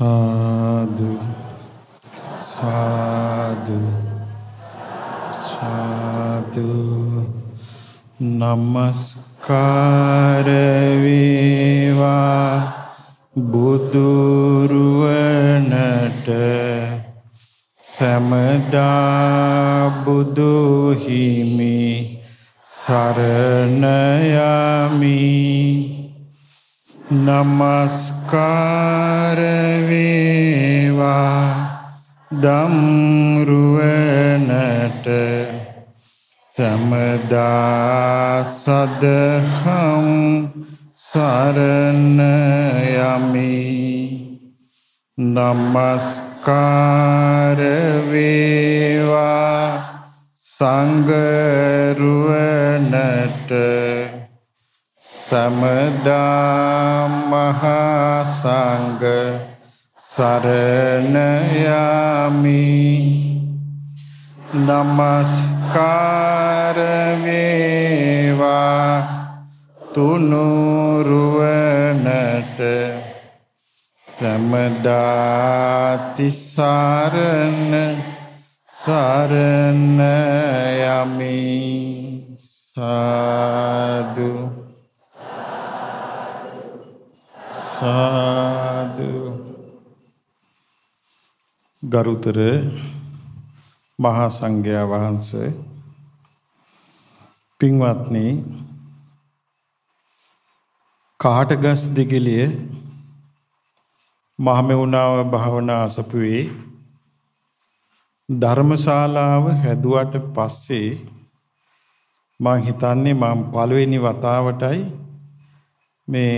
Sadu, sadu, sadu. නමස්කාර වේවා බුදුරුවනට සමදා බුදු හිමි සරණ යමි නමස්කාරවේවා දම්රුවනට සමදා සදහම් සරණයමි නමස්කාරවේවා සංගරුවනට සමදා මහා සංඝ සරණ යමි නමස්කාර වේවා තුනුරුවනට සමදාතිසරණ සරණ යමි සාදු සාදු ගරුතර මහා සංඝයා වහන්සේ පින්වත්නි කාටගස් දිගලිය මහමෙවුනාව භාවනා අසපුවේ ධර්මශාලාව හැදුවට පස්සේ මං හිතන්නේ මම පළවෙනි වතාවටයි මේ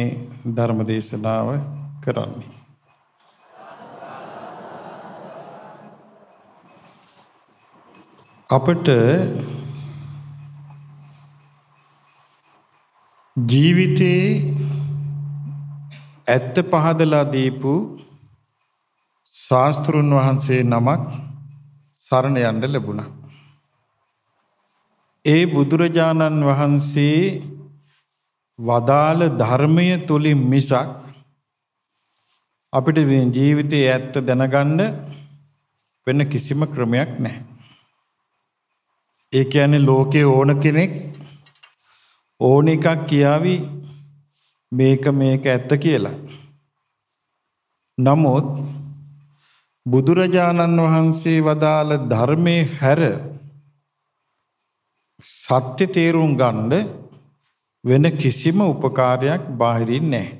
ධර්ම දේශනාව කරන්නේ. අපට ජීවිතේ ඇත්ත පහදලා දීපු ශාස්තෘන් වහන්සේ නමක් සරණ යන්න ලැබුණා. ඒ බුදුරජාණන් වහන්සේ වදාළ ධර්මය තුලින් මිසක් අපිට ජීවිතයේ ඇත්ත දැනගන්න වෙන කිසිම ක්‍රමයක් නැහැ. ඒ කියන්නේ ලෝකේ ඕන කෙනෙක් ඕන එකක් කියාවි මේක මේක ඇත්ත කියලා. නමුත් බුදුරජාණන් වහන්සේ වදාළ ධර්මයේ හැර සත්‍ය තේරුම් ගන්නේ වෙන කිසිම උපකාරයක් බාහිරින් නැහැ.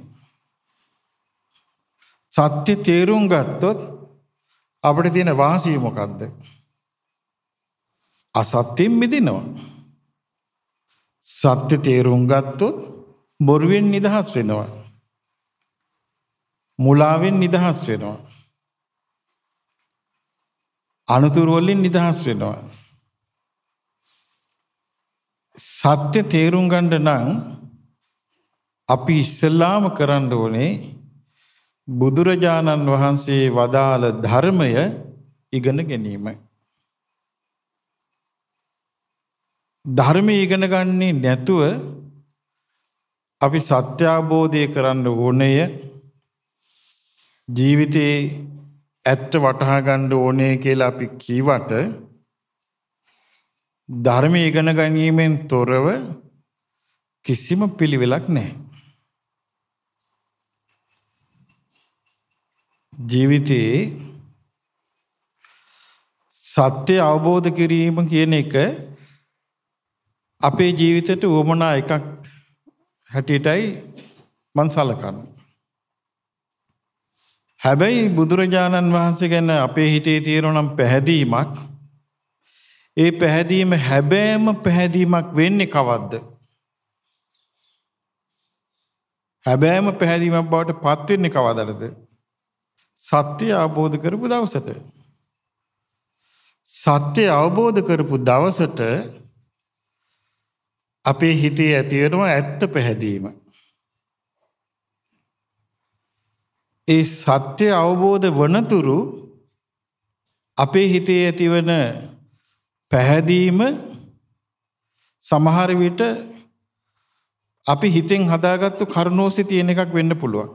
සත්‍ය තේරුම් ගත්තොත් අපිට තියෙන වාසිය මොකද්ද? අසත්‍යෙන් මිදෙනවා. සත්‍ය තේරුම් ගත්තොත් බොරුවෙන් නිදහස් වෙනවා. මුලාවෙන් නිදහස් වෙනවා. අනුතුරු වලින් නිදහස් වෙනවා. සත්‍ය තේරුම් ගන්න නම් අපි ඉස්සෙල්ලාම කරන්න ඕනේ බුදුරජාණන් වහන්සේ වදාළ ධර්මය ඉගෙන ගැනීම. ධර්මය ඉගෙන ගන්නේ නැතුව අපි සත්‍ය අවබෝධය කරන්න ඕනේ ජීවිතේ ඇත්ත වටහා ගන්න ඕනේ කියලා අපි කීවට ධර්ම ඉගෙන ගැනීමෙන් තොරව කිසිම පිළිවෙලක් නැහැ. ජීවිතයේ සත්‍ය අවබෝධ කිරීම කියන එක අපේ ජීවිතයට උවමනා එකක් හැටියටයි මම සලකන්නේ. හැබැයි බුදුරජාණන් වහන්සේ ගැන අපේ හිතේ තියෙනවා නම් පැහැදීමක් ඒ පැහැදීම හැබෑම පැහැදීමක් වෙන්නේ කවද්ද? හැබෑම පැහැදීමක් බවට පත් වෙන්නේ කවදටද? සත්‍ය අවබෝධ කරපු දවසට. සත්‍ය අවබෝධ කරපු දවසට අපේ හිතේ ඇති ඇත්ත පැහැදීම. ඒ සත්‍ය අවබෝධ වනතුරු අපේ හිතේ ඇතිවන පැහැදීම සමහර විට අපි හිතෙන් හදාගත්තු කරුණෝසි තියෙන එකක් වෙන්න පුළුවන්.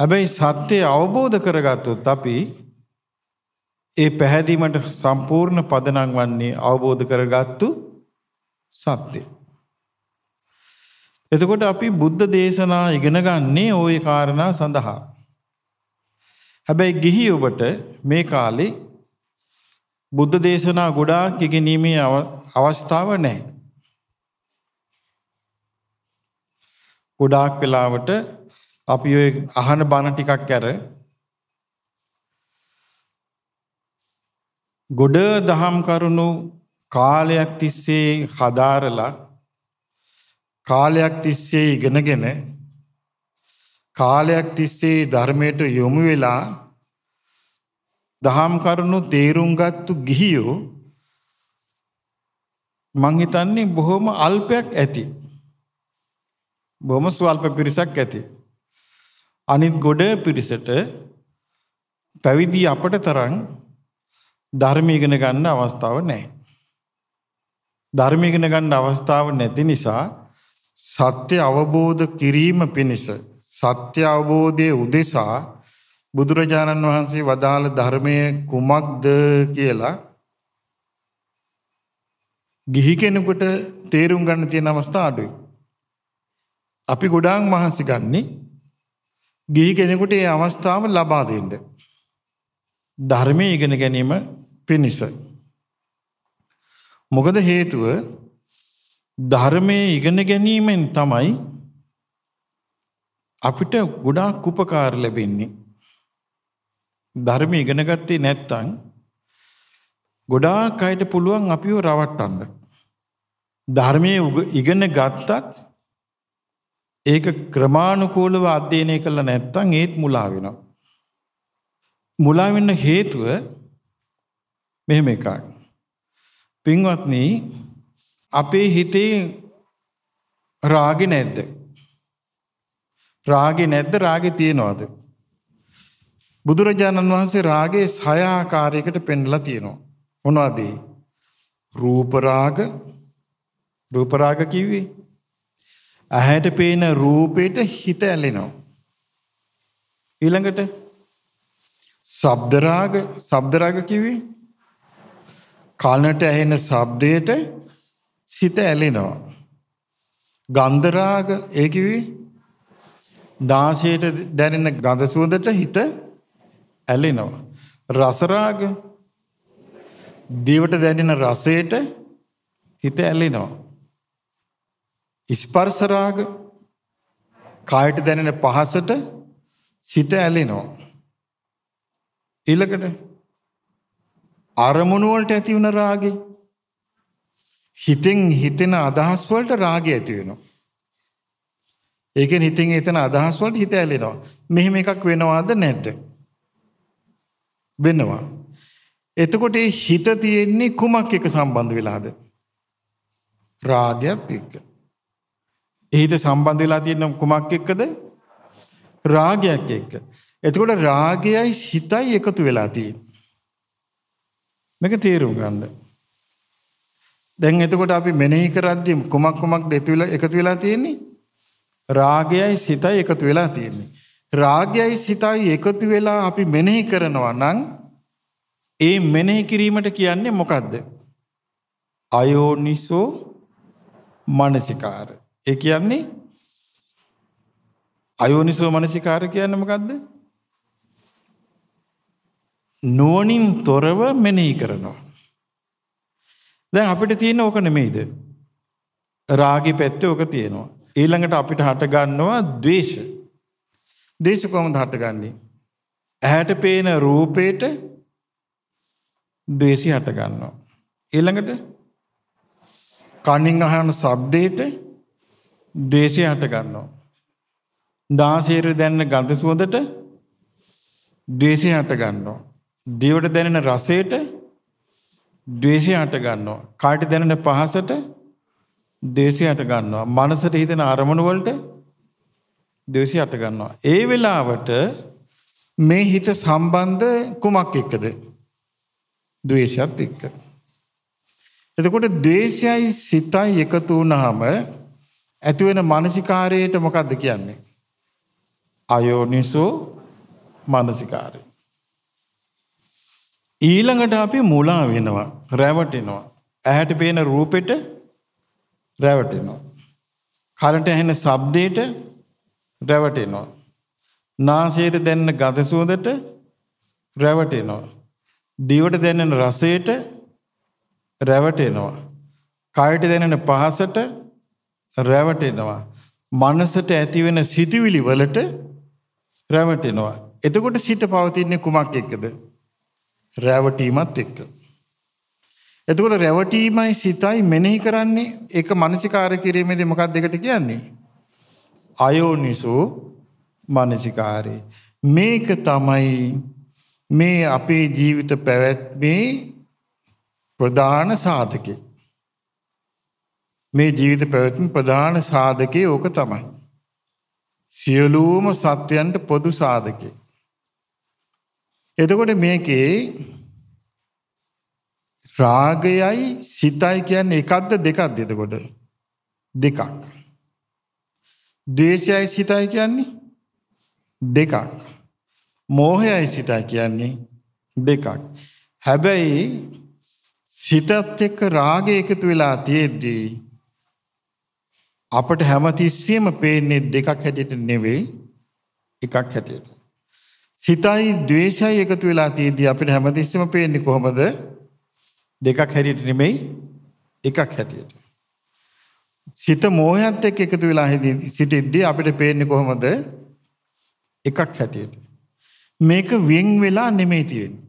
හැබැයි සත්‍යය අවබෝධ කරගත්තොත් අපි ඒ පැහැදීමට සම්පූර්ණ පදනම් වන්නේ අවබෝධ කරගත්තු සත්‍යය. එතකොට අපි බුද්ධ දේශනා ඉගෙන ගන්නේ ওই කාරණා සඳහා. හැබැයි ගිහි ඔබට මේ කාලේ බුද්ධ දේශනා ගොඩාක් ඉගෙනීමේ අවස්ථාව නැහැ. ගොඩාක් වෙලාවට අපි ඔය අහන බණ ටිකක් අර ගොඩ දහම් කරුණු කාලයක් තිස්සේ හදාරලා කාලයක් තිස්සේ ඉගෙනගෙන කාලයක් තිස්සේ ධර්මයට යොමු වෙලා දහම් කරුණු තේරුම්ගත්තු ගිහියෝ මංහිතන්නේ බොහොම අල්පයක් ඇති. බොහොම ස්වල්ප පිරිසක් ඇති. අනිත් ගොඩ පිරිසට පැවිදි අපට තරන් ධර්මීගෙන ගන්න අවස්ථාව නෑ. ධර්මීගෙන ගන්න අවස්ථාව නැති නිසා සත්‍ය අවබෝධ කිරීම පිණිස සත්‍ය අවබෝධය උදෙසා බුදුරජාණන් වහන්සේ වදාළ ධර්මය කුමක්ද කියලා ගිහි කෙනෙකුට තේරුම් ගන්න තියෙන අවස්ථා අඩුයි. අපි ගොඩාක් මහන්සි ගන්නෙ ගිහි කෙනෙකුට ඒ අවස්ථාව ලබා දෙන්න. ධර්මයේ ඉගෙන ගැනීම පිණිස. මොකද හේතුව ධර්මයේ ඉගෙන ගැනීමෙන් තමයි අපිට ගොඩාක් උපකාර ලැබෙන්නේ. ධර්මය ඉගෙන ගත්තේ නැත්නම් ගොඩාක් අයට පුළුවන් අපිව රවට්ටන්න. ධර්මයේ ඉගෙන ගත්තත් ඒක ක්‍රමානුකූලව අධ්‍යයනය කළා නැත්නම් ඒත් මුලා වෙනවා. මුලා වෙන්න හේතුව මෙහෙම එකක්. පින්වත්නි අපේ හිතේ රාගේ නැද්ද? රාගේ නැද්ද? රාගේ තියනවාද? බුදුරජාණන් වහන්සේ රාගයේ සය ආකාරයකට පෙන්ලා තියෙනවා. මොනවද ඒ? රූප රාග රූප රාග කිව්වේ ඇහැට පේන රූපෙට හිත ඇලෙනවා. ඊළඟට ශබ්ද රාග ශබ්ද රාග කිව්වේ කනට ඇහෙන ශබ්දයට සිත ඇලෙනවා. ගන්ධ රාග ඒ කිව්වේ නාසයට දැනෙන ගඳ සුවඳට හිත ඇලෙනවා. රසරාග දිවට දැනෙන රසයට හිත ඇලෙනවා. ස්පර්ශරාග කායට දැනෙන පහසට සිත ඇලෙනවා. ඊළඟට අරමුණු වලට ඇති වෙන රාගය හිතෙන් හිතෙන අදහස් වලට රාගය ඇති වෙනවා. ඒකෙන් හිතෙන් හිතන අදහස් වලට හිත ඇලෙනවා. මෙහෙම එකක් වෙනවද නැද්ද? වෙනවා. එතකොට ඒ හිත තියෙන්නේ කුමක් එක සම්බන්ධ වෙලාද? රාගයත් එක්ක. ඒ හිත සම්බන්ධ වෙලා තියෙන කුමක් එක්කද? රාගයක් එක්ක. එතකොට රාගයයි හිතයි එකතු වෙලා තියෙන්නේ. මේක තේරුම් ගන්න. දැන් එතකොට අපි මෙනෙහි කරද්දී කුමක් කුමක්ද එකතු වෙලා තියෙන්නේ? රාගයයි සිතයි එකතු වෙලා තියෙන්නේ. රාගයයි සිතයි එකතු වෙලා අපි මෙනෙහි කරනවා නම් ඒ මෙනෙහි කිරීමට කියන්නේ මොකද්ද? අයෝනිසෝ මනසිකාර. ඒ කියන්නේ අයෝනිසෝ මනසිකාර කියන්නේ මොකද්ද? නුවණින් තොරව මෙනෙහි කරනවා. දැන් අපිට තියෙන ඕක නෙමෙයිද? රාගේ පැත්තේ ඕක තියෙනවා. ඊළඟට අපිට හට ගන්නවා ද්වේෂ. දේශ කොහොමද හටගන්නේ? ඇහැට පේන රූපේට ද්වේෂය හට ගන්නවා. ඊළඟට කනින් අහන ශබ්දේට ද්වේෂය හට ගන්නවා. නාසයට දැනෙන ගඳ සුවඳට ද්වේෂය හට ගන්නවා. දිවට දැනෙන රසයට ද්වේෂය හට ගන්නවා. කායට දැනෙන පහසට ද්වේෂය හට ගන්නවා. මනසට හිතෙන අරමුණු වලට 208 ගන්නවා. ඒ වෙලාවට මේ හිත සම්බන්ධ කුමක් එක්කද? ද්වේෂයත් එක්ක. එතකොට ද්වේෂයයි සිතයි එකතු වුනහම ඇති වෙන මානසිකාරයට මොකද්ද කියන්නේ? අයෝනිසෝ මානසිකාරය. ඊළඟට අපි මුලා වෙනවා, රැවටෙනවා. ඇහැට පේන රූපෙට රැවටෙනවා. කනට ඇහෙන ශබ්දයට රැවටෙනවා. නාසයට දැනෙන ගඳ සුවඳට රැවටෙනවා. දිවට දැනෙන රසයට රැවටෙනවා. කයට දැනෙන පහසට රැවටෙනවා. මනසට ඇතිවෙන සිටිවිලි වලට රැවටෙනවා. එතකොට සිත පවතින්නේ කුමක් එක්කද? රැවටීමත් එක්ක. එතකොට රැවටීමයි සිතයි මෙනෙහි කරන්නේ ඒක මානසිකාර කිරීමේදී මොකක්ද දෙකට කියන්නේ? අයෝනිසෝ මානසිකාරේ මේක තමයි මේ අපේ ජීවිත පැවැත්මේ ප්‍රධාන සාධකේ මේ ජීවිත පැවැත්ම ප්‍රධාන සාධකේ ඕක තමයි සියලුම සත්වයන්ට පොදු සාධකේ එතකොට මේකේ රාගයයි සිතයි කියන්නේ එකක්ද දෙකක්ද එතකොට දෙකක් ද්වේෂයයි සිතයි කියන්නේ දෙකක්. මෝහයයි සිතයි කියන්නේ දෙකක්. හැබැයි සිතත් එක්ක රාගය එකතු වෙලා තියෙද්දී අපට හැමතිස්සෙම පේන්නේ දෙකක් හැටියට නෙවෙයි එකක් හැටියට. සිතයි ද්වේෂයයි එකතු වෙලා තියෙද්දී අපිට හැමතිස්සෙම පේන්නේ කොහොමද? දෙකක් හැටියට නෙමෙයි එකක් හැටියට. සිත මෝහයත් එක්ක එකතු වෙලා සිටිද්දී අපිට පේන්නේ කොහොමද? එකක් හැටියට. මේක වෙන් වෙලා නෙමෙයි තියෙන්නේ.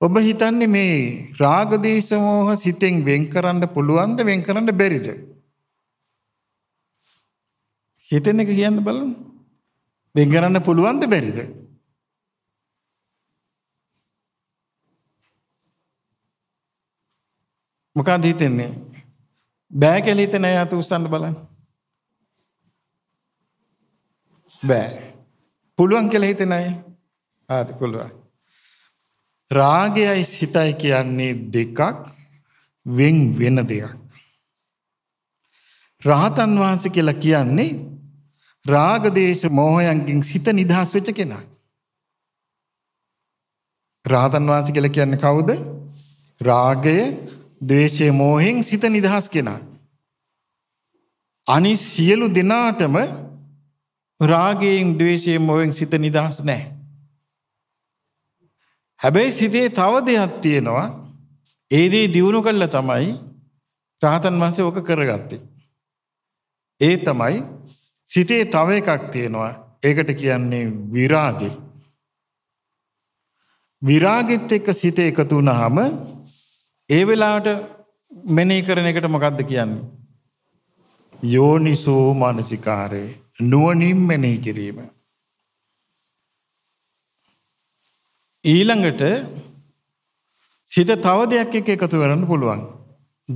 ඔබ හිතන්නේ මේ රාග දේශ මොහ සිතෙන් වෙන් කරන්න පුළුවන්ද වෙන් කරන්න බැරිද? හිතෙන එක කියන්න බලන්න. වෙන් කරන්න පුළුවන්ද බැරිද? මොකද හිතෙන්නේ? බෑ කියලා හිතන අය අත උස්සන්න බලන්න. බෑ. පුළුවන් කියලා හිතන අය. හරි පුළුවන්. රාගයයි සිතයි කියන්නේ දෙකක් වෙන් වෙන දෙයක්. රහතන් වහන්සේ කියලා කියන්නේ රාග දේශ මොහයන්ගෙන් සිත නිදහස් වෙච්ච කෙනා. රහතන් වහන්සේ කියලා කියන්නේ කවුද? රාගය ද්වේෂය මෝහෙන් සිත නිදහස් කෙනා. අනි සියලු දෙනාටම රාගයෙන් දවේශය මොවෙන් සිත නිදහස් නෑ. හැබැයි සිතේ තව දෙයක් තියෙනවා ඒදී දියුණු කල්ල තමයි රාහතන් වහන්සේ ඕක කරගත්තේ. ඒ තමයි සිතේ තව එකක් තියෙනවා ඒකට කියන්නේ විරාගේ. විරාගෙත් එක්ක සිත එකතු වුණාම ඒ වෙලාවට මෙනෙහි කරන එකට මොකද්ද කියන්නේ? යෝනිසෝ මානසිකාරේ නුවණින් මෙනෙහි කිරීම. ඊළඟට සිත තව දෙයක් එක්ක එකතු කරන්න පුළුවන්.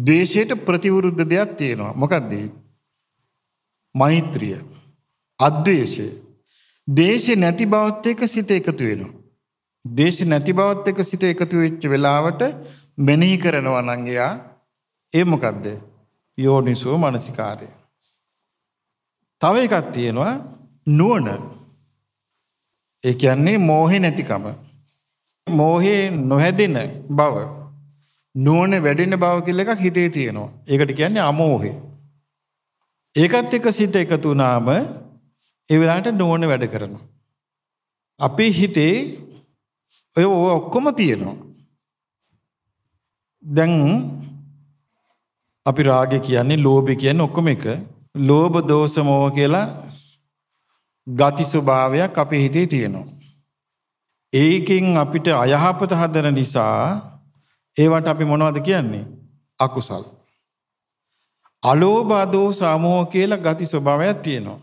ද්වේෂයට ප්‍රතිවිරුද්ධ දෙයක් තියෙනවා. මොකක්ද මෛත්‍රිය. අද්වේෂය. ද්වේෂය නැති බවත් එක්ක සිත එකතු වෙනවා. දේශ නැති බවත් එක සිත එකතු වෙච්ච වෙලාවට මෙනෙහි කරනවා නම් එයා ඒ මොකද්ද? යෝනිසෝ මනසිකාරය. තව එකක් තියෙනවා නුවණ. ඒ කියන්නේ මෝහේ නැතිකම. මෝහේ නොහැදෙන බව. නුවණ වැඩෙන බව කියලා එකක් හිතේ තියෙනවා. ඒකට කියන්නේ අමෝහේ. ඒකත් එක්ක සිත එකතු වුණාම ඒ වෙලාවට නුවණ වැඩ කරනවා. අපේ හිතේ ඔය ඔක්කොම තියෙනවා. දැන් අපි රාගය කියන්නේ ලෝභය කියන්නේ ඔක්කොම එක. ලෝභ දෝෂ මොහ කියලා ගති ස්වභාවයක් අපේ හිතේ තියෙනවා. ඒකෙන් අපිට අයහපත හදන නිසා ඒවට අපි මොනවද කියන්නේ? අකුසල්. අලෝභ දෝෂ මොහ කියලා ගති ස්වභාවයක් තියෙනවා.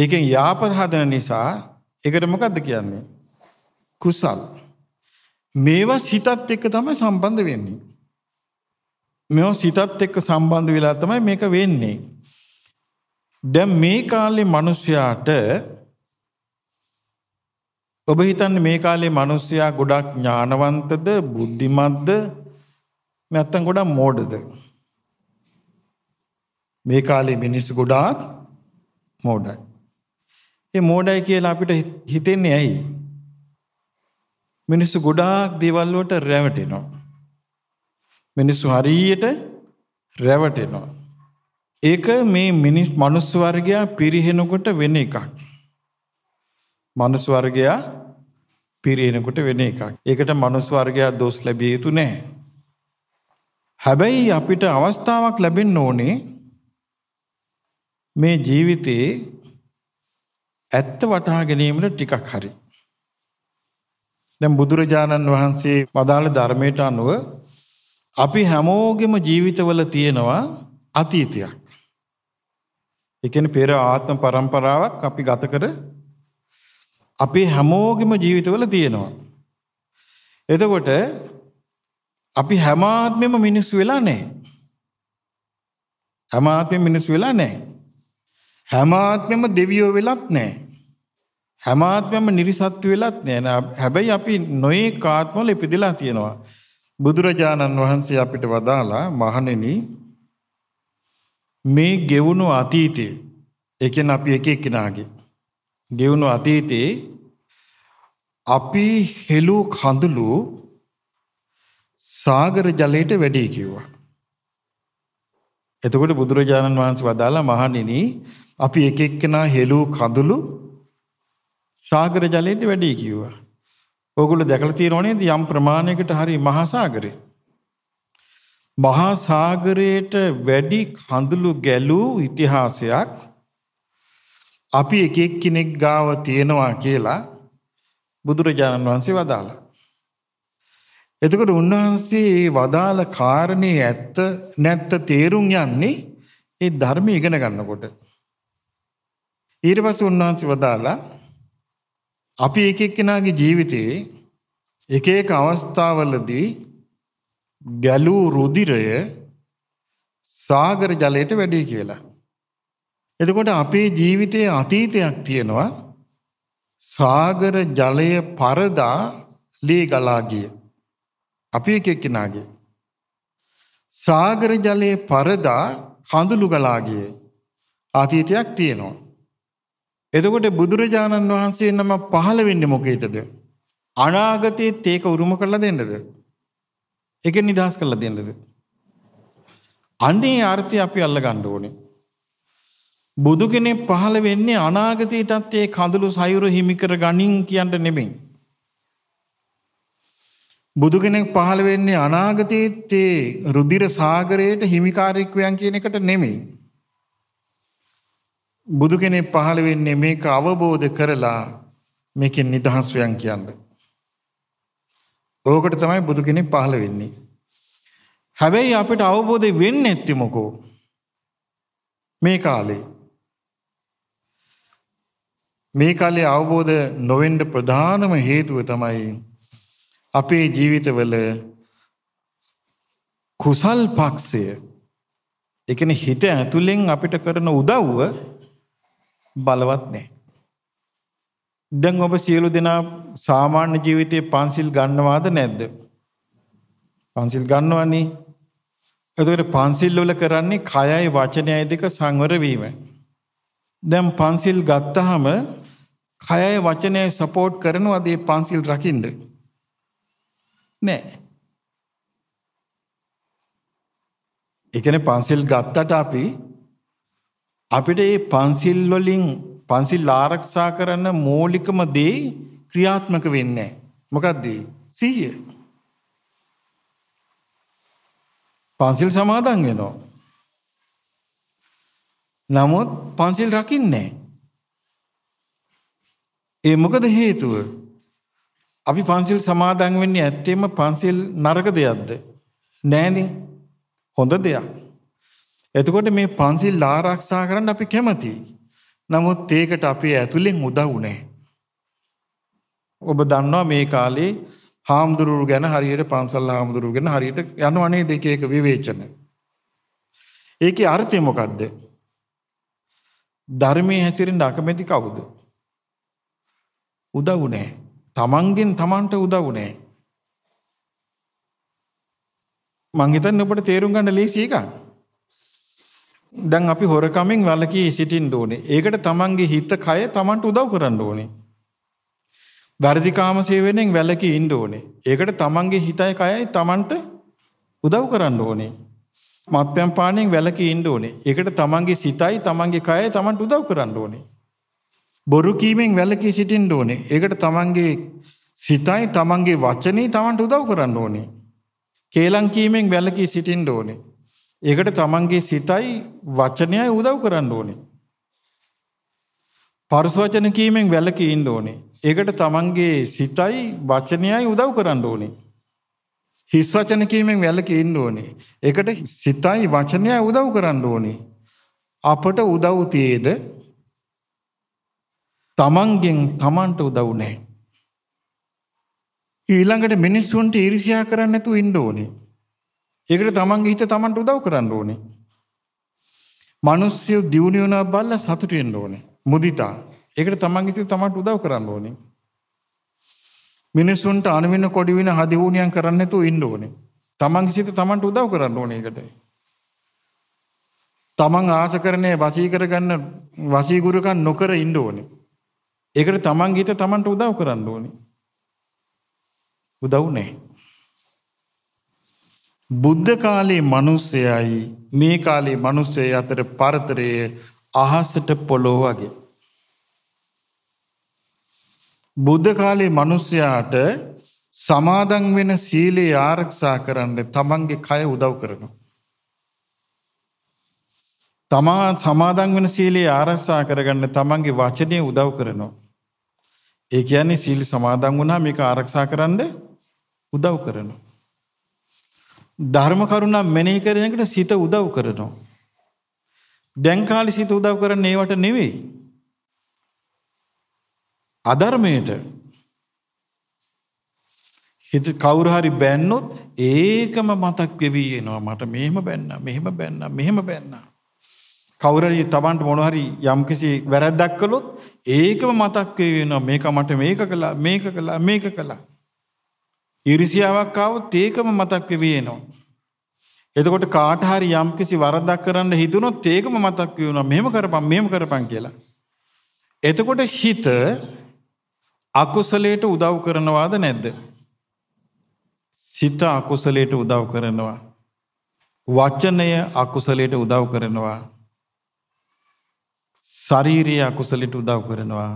ඒකෙන් යාපත හදන නිසා ඒකට මොකද්ද කියන්නේ? කුසල්. මේවා සිතත් එක්ක තමයි සම්බන්ධ වෙන්නේ. මේවා සිතත් එක්ක සම්බන්ධ වෙලා තමයි මේක වෙන්නේ. දැන් මේ කාලේ මිනිස්යාට ඔබ හිතන්නේ මේ කාලේ මිනිස්සයා ගොඩක් ඥානවන්තද බුද්ධිමත්ද නැත්නම් ගොඩක් මෝඩද මේ කාලේ මිනිස්සු ගොඩාක් මෝඩයි. ඒ මෝඩයි කියලා අපිට හිතෙන්නේ ඇයි? මිනිස්සු ගොඩාක් දේවල් වලට රැවටෙනවා. මිනිස්සු හරියට රැවටෙනවා. ඒක මේ මිනිස් මනුස්ස වර්ගයා පිරිහෙනකොට වෙන එකක්. මනුස්ස වර්ගයා පිරිහෙනකොට වෙන එකක්. ඒකට මනුස්ස වර්ගයා දොස් ලැබිය යුතු නැහැ. හැබැයි අපිට අවස්ථාවක් ලැබෙන්න ඕනේ මේ ජීවිතේ ඇත්ත වටහා ගැනීමට ටිකක් හරි. දැන් බුදුරජාණන් වහන්සේ වදාළ ධර්මයට අනුව අපි හැමෝගෙම ජීවිතවල තියෙනවා අතීතයක්. ඒ කියන්නේ පෙර ආත්ම પરම්පරාවක් අපි ගත කර අපි හැමෝගෙම ජීවිතවල තියෙනවා. එතකොට අපි හැම ආත්මෙම මිනිස්සු වෙලා නැහැ. හැම ආත්මෙම මිනිස්සු වෙලා නැහැ. හැම ආත්මෙම දෙවියෝ වෙලත් නැහැ. හැම ආත්මෙම නිර්සත්තු වෙලත් නෑ. හැබැයි අපි නොයේ කාත්මවල ඉපදිලා තියෙනවා. බුදුරජාණන් වහන්සේ අපිට වදාලා මහණෙනි මේ ගෙවුණු අතීතේ ඒ කියන්නේ අපි එක එක්කෙනාගේ ගෙවුණු අතීතේ අපි හෙළු කඳුළු සාගර ජලයට වැඩි කිව්වා. එතකොට බුදුරජාණන් වහන්සේ වදාලා මහණෙනි අපි එක එක්කෙනා හෙළු කඳුළු සාගර ජලයෙන් වැඩි කිව්වා. ඕගොල්ලෝ දැකලා තියෙනව නේද යම් ප්‍රමාණයකට හරි මහා සාගරේ. මහා සාගරයට වැඩි කඳුළු ගැලූ ඉතිහාසයක් අපි එක එක්කෙනෙක් ගාව තියෙනවා කියලා බුදුරජාණන් වහන්සේ වදාලා. එතකොට උන්වහන්සේ වදාළ කාරණේ ඇත්ත නැත්ත තේරුම් යන්නේ ඒ ධර්මය ඉගෙන ගන්නකොට. ඊට පස්සේ උන්වහන්සේ වදාලා අපි එක එක්කෙනාගේ ජීවිතයේ එක එක අවස්ථාවලදී ගැලූ රුධිරය සාගර ජලයට වැඩි කියලා. එතකොට අපේ ජීවිතයේ අතීතයක් තියෙනවා සාගර ජලය පරදා ලී ගලා ගිය. අපි එක එක්කෙනාගේ සාගර ජලයේ පරදා කඳුළු ගලා ගිය අතීතයක් තියෙනවා. එතකොට බුදුරජාණන් වහන්සේ නම පහළ වෙන්නේ මොකේද? අනාගතයේත් ඒක උරුම කරලා දෙන්නද? ඒක නිදහස් කරලා දෙන්නද? අන්නේ අර්ථය අපි අල්ලගන්න ඕනේ. බුදු කෙනෙක් පහළ වෙන්නේ අනාගතයටත් ඒ කඳුළු සයුර හිමි කර ගනින් කියන්න නෙමෙයි. බුදු කෙනෙක් පහළ වෙන්නේ අනාගතයේත් ඒ රුධිර සාගරයට හිමිකාරීත්වයන් කියන එකට නෙමෙයි. බුදු කෙනෙක් පහළ වෙන්නේ මේක අවබෝධ කරලා මේකෙන් නිදහස් වෙයන් කියන්නේ. ඕකට තමයි බුදු කෙනෙක් පහළ වෙන්නේ. හැබැයි අපිට අවබෝධ වෙන්නේ නැති මොකෝ මේ කාලේ මේ කාලේ අවබෝධ නොවෙන්න ප්‍රධානම හේතුව තමයි අපේ ජීවිතවල කුසල් පක්ෂය ඒ කියන්නේ හිත ඇතුලෙන් අපිට කරන උදව්ව බලවත් නැහැ. දැන් ඔබ සියලු දෙනා සාමාන්‍ය ජීවිතේ පන්සිල් ගන්නවාද නැද්ද? පන්සිල් ගන්නවනේ. එතකොට පන්සිල් වල කරන්නේ කයයි වචනයයි දෙක සංවර වීම. දැන් පන්සිල් ගත්තාම කයයි වචනයයි සපෝට් කරනවාද මේ පන්සිල් රකින්න? නැහැ. ඒ කියන්නේ පන්සිල් ගත්තට අපි අපිට මේ පන්සිල් වලින් පන්සිල් ආරක්ෂා කරන මූලිකම දේ ක්‍රියාත්මක වෙන්නේ මොකක්ද සිහිය පන්සිල් සමාදන් වෙනවා නමුත් පන්සිල් රකින්නේ ඒ මොකද හේතුව අපි පන්සිල් සමාදන් වෙන්නේ ඇත්තෙම පන්සිල් නරක දෙයක්ද නෑනේ හොඳ දෙයක් එතකොට මේ පන්සිල් ආරක්ෂා කරන්න අපි කැමතියි. නමුත් ඒකට අපේ ඇතුලෙන් උදව් නැහැ. ඔබ දන්නවා මේ කාලේ හාමුදුරුවෝ ගැන හරියට පන්සල් හාමුදුරුවෝ ගැන හරියට යනවනේ දෙක එක විවේචන. ඒකේ අර්ථය මොකද්ද? ධර්මයේ හැසිරෙන්න අකමැති කවුද? උදව් නැහැ. තමන්ගෙන් තමන්ට උදව් නැහැ. මං හිතන්නේ ඔබට තේරුම් ගන්න ලේසි එකක්. දැන් අපි හොරකමින් වලකී සිටින්න ඕනේ. ඒකට තමන්ගේ හිත, කය තමන්ට උදව් කරන්න ඕනේ. වර්ධිකාම සේවනයෙන් වැළකී ඉන්න ඕනේ. ඒකට තමන්ගේ හිතයි, කයයි තමන්ට උදව් කරන්න ඕනේ. මත්පැන් පානයෙන් වැළකී ඉන්න ඕනේ. ඒකට තමන්ගේ සිතයි, තමන්ගේ කයයි තමන්ට උදව් කරන්න ඕනේ. බොරු කීමෙන් වැළකී සිටින්න ඕනේ. ඒකට තමන්ගේ සිතයි, තමන්ගේ වචනේ තමන්ට උදව් කරන්න ඕනේ. කේලම් කීමෙන් වැළකී සිටින්න ඕනේ. ඒකට තමන්ගේ සිතයි වචනයයි උදව් කරන්න ඕනේ. පරස වචන කීමෙන් වැළකී ඉන්න ඕනේ. ඒකට තමන්ගේ සිතයි වචනයයි උදව් කරන්න ඕනේ. හිස් වචන කීමෙන් වැළකී ඉන්න ඕනේ. ඒකට සිතයි වචනයයි උදව් කරන්න ඕනේ. අපට උදව් තියේද? තමන්ගෙන් තමන්ට උදව් නැහැ. ඊළඟට මිනිස්සුන්ට ඊර්ෂ්‍යා කරන්න නැතුව ඉන්න ඕනේ. ඒකට තමන්ගේ හිත තමන්ට උදව් කරන්න ඕනේ. මිනිස්සු දියුණු වෙනවා බලලා සතුටු වෙන්න ඕනේ. මුදිතා. ඒකට තමන්ගේ හිත තමන්ට උදව් කරන්න ඕනේ. මිනිසුන්ට අනවින කොඩි වින හදි වුණියම් කරන්න නැතුව ඉන්න ඕනේ. තමන්ගේ හිත තමන්ට උදව් කරන්න ඕනේ ඒකට. තමන් ආස කරන්නේ වශී කරගන්න වශීගුරුකම් නොකර ඉන්න ඕනේ. ඒකට තමන්ගේ හිත තමන්ට උදව් කරන්න ඕනේ. උදව් නැහැ. බුද්ධ කාලේ මනුස්සයයි මේ කාලේ මනුස්සය අතර පරතරය අහසට පොලෝ වගේ. බුද්ධ කාලේ මනුස්සයාට සමාදන් වෙන සීලේ ආරක්ෂා කරන්න තමන්ගේ කය උදව් කරනවා. තමා සමාදන් වෙන සීලේ ආරක්ෂා කරගන්න තමන්ගේ වචනය උදව් කරනවා. ඒ කියන්නේ සීල් සමාදන් වුණා මේක ආරක්ෂා කරන්න උදව් කරනවා. ධර්ම කරුණා මෙනෙහි කරනකොට සිත උදව් කරනවා. දැන් කාලේ සිත උදව් කරන්නේ ඒවට නෙවෙයි. අධර්මයට හිත කවුරු හරි බැන්නොත් ඒකම මතක් වෙවි එනවා මට මෙහෙම බැන්නා මෙහෙම බැන්නා මෙහෙම බැන්නා කවුරු හරි Tamanට මොන හරි යම්කිසි වැරද්දක් කළොත් ඒකම මතක් වෙවි එනවා මේක මට මේක කළා මේක කළා මේක කළා ඊර්ෂියාවක් ආවොත් ඒකම මතක් වෙවෙනවා. එතකොට කාට හරි යම්කිසි වරදක් කරන්න හිතුනොත් ඒකම මතක් වෙනවා. මෙහෙම කරපම් මෙහෙම කරපම් කියලා. එතකොට හිත අකුසලයට උදව් කරනවාද නැද්ද? සිත අකුසලයට උදව් කරනවා. වචනය අකුසලයට උදව් කරනවා. ශාරීරික අකුසලයට උදව් කරනවා.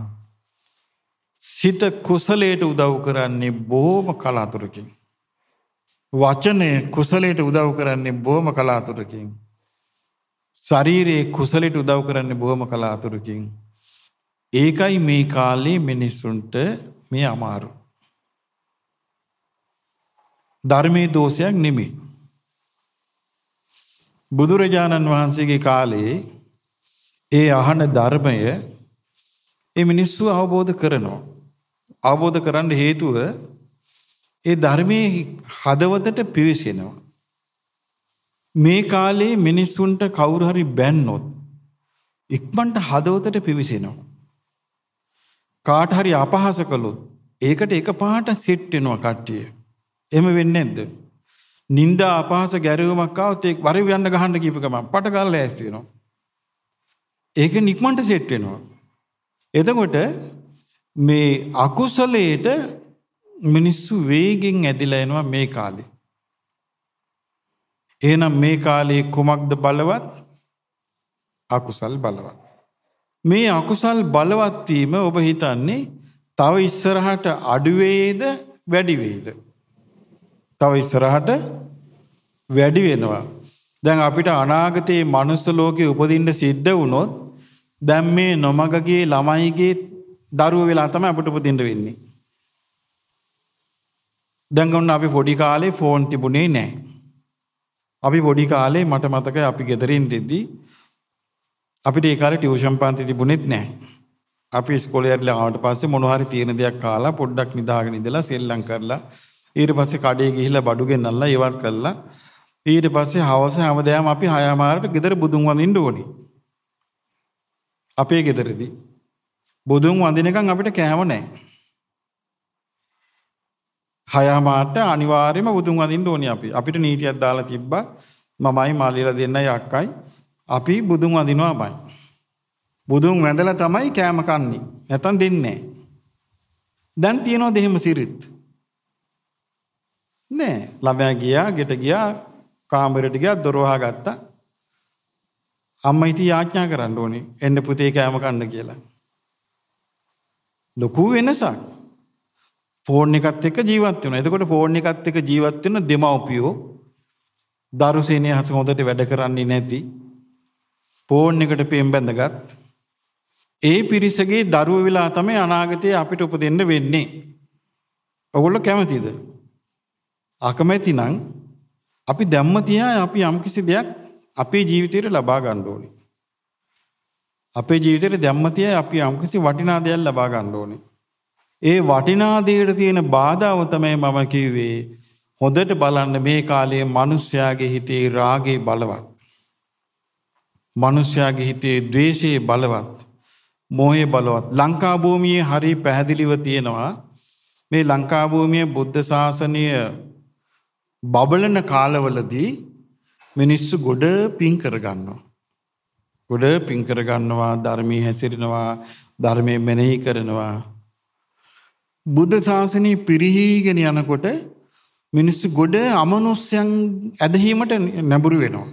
සිත කුසලයට උදව් කරන්නේ බෝම කලාතුරකින්. වචනය කුසලයට උදව් කරන්නේ බෝම කලාතුරකින්. ශරීරයේ කුසලට උදව් කරන්නේ බොහොම කලාතුරකින්. ඒකයි මේ කාලේ මිනිස්සුන්ට මේ අමාරු. ධර්මයේ දෝෂයක් නෙමේ. බුදුරජාණන් වහන්සේගේ කාලයේ ඒ අහන ධර්මය ඒ මිනිස්සු අවබෝධ කරනවා. අවබෝධ කරන්න හේතුව ඒ ධර්මයේ හදවතට පිවිසෙනවා. මේ කාලේ මිනිස්සුන්ට කවුරු හරි බැන්නොත් ඉක්මනට හදවතට පිවිසෙනවා. කාට හරි අපහාස කළොත් ඒකට එකපාරට සෙට් වෙනවා කට්ටිය. එහෙම වෙන්නේ නැද්ද? නින්දා අපහාස ගැරවීමක් ආවොත් ඒක වරෙ යන්න ගහන්න කියප ගමන් පට ගාලා ඇස් වෙනවා. ඒක නික්මන්ට සෙට් වෙනවා. එතකොට මේ අකුසලයට මිනිස්සු වේගෙන් ඇදිලා එනවා මේ කාලේ. එහෙනම් මේ කාලේ කුමක්ද බලවත්? අකුසල් බලවත්. මේ අකුසල් බලවත් වීම ඔබ හිතන්නේ තව ඉස්සරහට අඩු වේද වැඩි වේද? තව ඉස්සරහට වැඩි වෙනවා. දැන් අපිට අනාගතයේ මනුස්ස ලෝකේ උපදින්න සිද්ධ වුණොත් දැන් මේ නොමගගේ ළමයිගේ දරුව වෙලා තම අපට පුතින්ට වෙන්නේ. දැඟන්න අපි පොඩි කාලේ ෆෝන් තිබුණේ නෑ. අපි පොඩි කාලේ මට මතක අපි ගෙදරින් දෙද්දී අපිට ඒ කාලේ ටියුෂන් පන්ති තිබුණෙත් නෑ. අපි ස්කෝලේ ඇරලා ආවට පස්සේ මොන හරි තියෙන දෙයක් කාලා පොඩ්ඩක් නිදාගෙන ඉඳලා සෙල්ලම් කරලා ඊට පස්සේ කඩේ ගිහිල්ලා බඩු ගෙන්නල්ලා ඒවත් කළා. ඊට පස්සේ හවස හැමදාම අපි හයමාරට ගෙදර බුදුන් වඳින්න ඕනේ. අපේ ගෙදරදී බුදුන් වඳිනකන් අපිට කෑම නැහැ. හයමාට අනිවාර්යයෙන්ම බුදුන් වඳින්න ඕනේ අපි. අපිට නීතියක් දාලා තිබ්බා මමයි මාළියලා දෙන්නයි අක්කයි අපි බුදුන් වඳිනවා බයි. බුදුන් වැඳලා තමයි කෑම කන්නේ. නැත්තම් දෙන්නේ දැන් තියනවා දෙහිම සිරිත්. නෑ ළමයා ගියා ගෙට ගියා කාමරයට ගියා දොර වහගත්තා. අම්මා ඉතින් යාඥා කරන්න ඕනේ එන්න පුතේ කෑම කන්න කියලා. ලොකු වෙනසක්. ෆෝන් එකත් එක්ක ජීවත් වෙනවා. එතකොට ෆෝන් එකත් එක්ක ජීවත් වෙන දෙමව්පියෝ දරුසේනේ හස හොඳට වැඩ කරන්නේ නැති ෆෝන් එකට පෙම් බැඳගත් ඒ පිරිසගේ දරුව වෙලා තමයි අනාගතයේ අපිට උපදෙන්න වෙන්නේ. ඔගොල්ලෝ කැමතිද? අකමැති නම් අපි දැම්ම තියා අපි යම්කිසි දෙයක් අපේ ජීවිතයට ලබා ගන්න ඕනේ. අපේ ජීවිතේ දැම්මතිය අපි යම්කිසි වටිනා දෙයක් ලබා ගන්න ඕනේ. ඒ වටිනා දෙයට තියෙන බාධාව තමයි මම කිව්වේ හොඳට බලන්න මේ කාලයේ මිනිස්යාගේ හිතේ රාගේ බලවත්. මිනිස්යාගේ හිතේ ද්වේෂයේ බලවත්. මෝහයේ බලවත්. ලංකා භූමියේ හරි පැහැදිලිව තියෙනවා මේ ලංකා භූමියේ බුද්ධ ශාසනය බබලන කාලවලදී මිනිස්සු ගොඩ පින් කරගන්නවා. ගොඩ පින් කරගන්නවා ධර්මයේ හැසිරෙනවා ධර්මයේ මෙනෙහි කරනවා බුද්ධ ශාසනය පිරිහීගෙන යනකොට මිනිස්සු ගොඩ අමනුෂ්‍යයන් ඇදහිීමට නැඹුරු වෙනවා.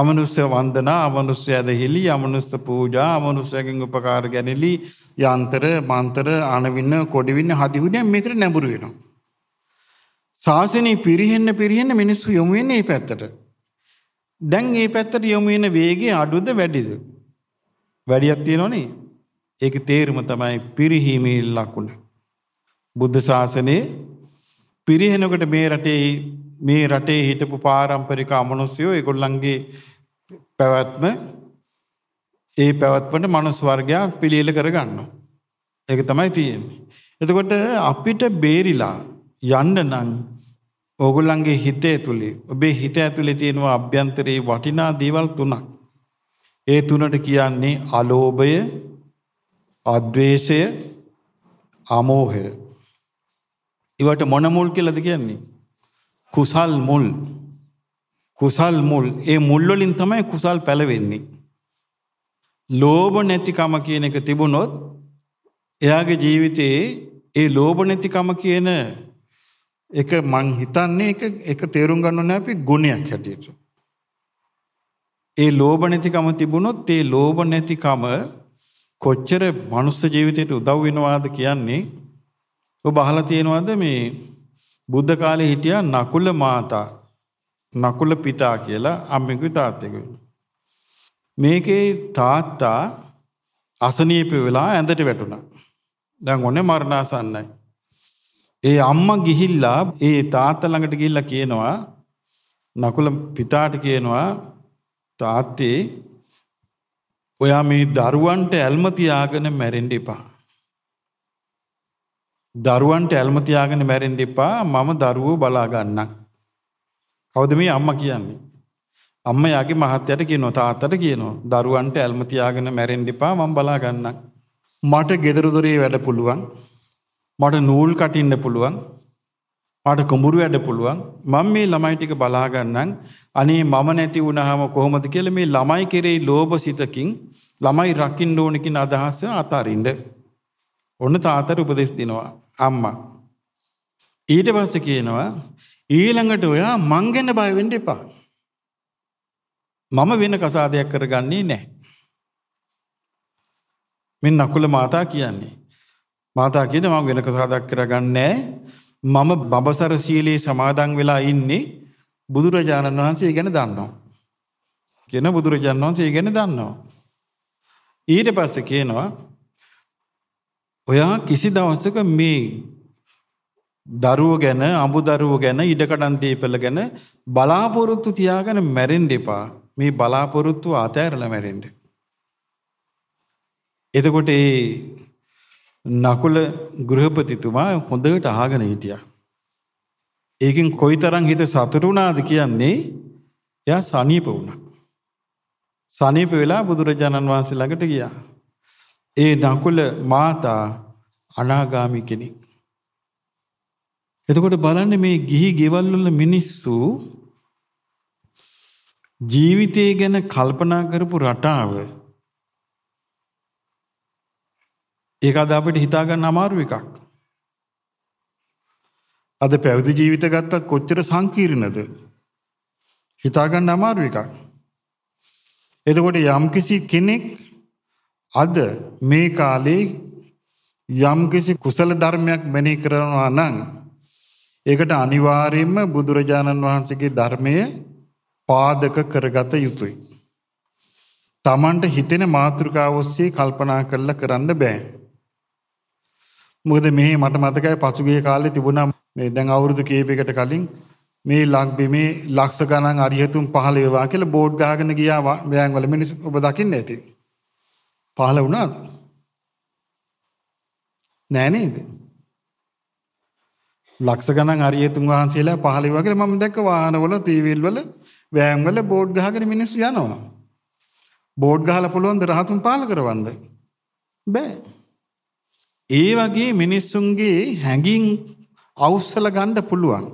අමනුෂ්‍ය වන්දනා, අමනුෂ්‍ය ඇදහිලි, අමනුෂ්‍ය පූජා, අමනුෂ්‍යයෙන් උපකාර ගැනීමලි, යන්ත්‍ර, මන්ත්‍ර, අණවින්න, කොඩවින්න, හදිහුණියන් මේකට නැඹුරු වෙනවා. ශාසනය පිරිහෙන්න පිරිහෙන්න මිනිස්සු යොමු වෙන්නේ මේ පැත්තට. දැන් මේ පැත්තට යොමු වෙන වේගය අඩුද වැඩිද? වැඩියක් තියෙනවනේ. ඒකේ තේරුම තමයි පිරිහීමේ ලකුණ. බුද්ධ ශාසනයේ පිරිහෙනකොට මේ රටේ මේ රටේ හිටපු පාරම්පරික අමනුෂ්‍යයෝ ඒගොල්ලන්ගේ පැවැත්ම ඒ පැවැත්මට මනුස්ස වර්ගයා පිළියෙල කරගන්නවා. ඒක තමයි තියෙන්නේ. එතකොට අපිට බේරිලා යන්න නම් ඕගොල්ලන්ගේ හිතේ තුලේ ඔබේ හිත ඇතුලේ තියෙනවා අභ්‍යන්තරේ වටිනා දේවල් තුනක්. ඒ තුනට කියන්නේ අලෝභය, අද්වේෂය, අමෝහය. ඊවට මොන මුල් කියලාද කියන්නේ? කුසල් මුල්. කුසල් මුල්. ඒ මුල් වලින් තමයි කුසල් පැලවෙන්නේ. ලෝභ නැතිකම කියන එක තිබුණොත් එයාගේ ජීවිතයේ ඒ ලෝභ නැතිකම කියන ඒක මං හිතන්නේ ඒක ඒක තේරුම් ගන්න ඕනේ අපි ගුණයක් හැටියට. ඒ ලෝභ නැතිකම තිබුණොත් ඒ ලෝභ නැතිකම කොච්චර මනුස්ස ජීවිතයට උදව් වෙනවාද කියන්නේ ඔබ අහලා තියෙනවද මේ බුද්ධ කාලේ හිටියා නකුල මාතා නකුල පිතා කියලා අම්මෙකුයි තාත්තෙකුයි. මේකේ තාත්තා අසනීප වෙලා ඇඳට වැටුණා. දැන් ඔන්නේ මරණාසන්නයි. ඒ අම්මා ගිහිල්ලා ඒ තාත්තා ළඟට ගිහිල්ලා කියනවා නකුල පිතාට කියනවා තාත්තේ ඔයා මේ දරුවන්ට ඇල්ම තියාගෙන මැරෙන්න එපා. දරුවන්ට ඇල්ම තියාගෙන මැරෙන්න එපා මම දරුවෝ බලා ගන්නම්. කවුද මේ අම්මා කියන්නේ? අම්මා යාගේ මහත්තයාට කියනවා තාත්තට කියනවා දරුවන්ට ඇල්ම තියාගෙන මැරෙන්න එපා මම බලා ගන්නම්. මට gedara dore වැඩ පුළුවන්. මට නූල් කටින්න පුළුවන් මට කුඹුරු වැඩ පුළුවන් මම මේ ළමයි ටික බලා ගන්නම් අනේ මම නැති වුණාම කොහොමද කියලා මේ ළමයි කෙරෙහි ලෝභ සිතකින් ළමයි රකින්න ඕන කියන අදහස අතාරින්න ඔන්න තාතර උපදෙස් දෙනවා අම්මා ඊට පස්සේ කියනවා ඊළඟට ඔයා මං ගැන බය වෙන්න එපා මම වෙන කසාදයක් කරගන්නේ නැහැ මෙන්න අකුල මාතා කියන්නේ මාතා කියන මම වෙනක සාදක් කරගන්නේ මම බඹසර සීලේ සමාදන් වෙලා ඉන්නේ බුදුරජාණන් වහන්සේ ගැන දන්නවා. කියන බුදුරජාණන් වහන්සේ ගැන දන්නවා. ඊට පස්සේ කියනවා ඔයා කිසි දවසක මේ දරුවෝ ගැන අඹු දරුවෝ ගැන ඉඩකඩම් දීපල ගැන බලාපොරොත්තු තියාගෙන මැරෙන්න එපා. මේ බලාපොරොත්තු අතහැරලා මැරෙන්න. එතකොට ඒ නකුල ගෘහපතිතුමා හොඳට අහගෙන හිටියා. ඒකෙන් කොයිතරම් හිත සතුටු වුණාද කියන්නේ එයා සනීප වුණා. සනීප වෙලා බුදුරජාණන් වහන්සේ ළඟට ගියා. ඒ නකුල මාතා අනාගාමි කෙනෙක්. එතකොට බලන්න මේ ගිහි ගෙවල් වල මිනිස්සු ජීවිතය ගැන කල්පනා කරපු රටාව ඒක අද අපිට හිතා ගන්න අමාරු එකක්. අද පැවිදි ජීවිත ගත්තත් කොච්චර සංකීර්ණද? හිතා ගන්න අමාරු එකක්. එතකොට යම්කිසි කෙනෙක් අද මේ කාලේ යම්කිසි කුසල ධර්මයක් මෙනෙහි කරනවා නම් ඒකට අනිවාර්යයෙන්ම බුදුරජාණන් වහන්සේගේ ධර්මය පාදක කරගත යුතුයි. තමන්ට හිතෙන මාතෘකාව ඔස්සේ කල්පනා කරලා කරන්න බෑ. මොකද මෙහි මට මතකයි පසුගිය කාලේ තිබුණා මේ දැන් අවුරුදු කීපයකට කලින් මේ ලක්බිමේ ලක්ෂ ගණන් අරියතුන් පහළ වේවා කියලා බෝඩ් ගහගෙන ගියා බෑන් වල මිනිස්සු ඔබ දකින්න ඇති. පහළ වුණාද? නෑ නේද? ලක්ෂ ගණන් අරියතුන් වහන්සේලා පහළ වේවා කියලා මම දැක්ක වාහනවල ටීවීල් වල වෑන් වල බෝඩ් ගහගෙන මිනිස්සු යනවා. බෝඩ් ගහලා පුළුවන් ද රහතුන් පහළ කරවන්න? බෑ. ඒ වගේ මිනිස්සුන්ගේ හැඟීම් අවුස්සල ගන්න පුළුවන්.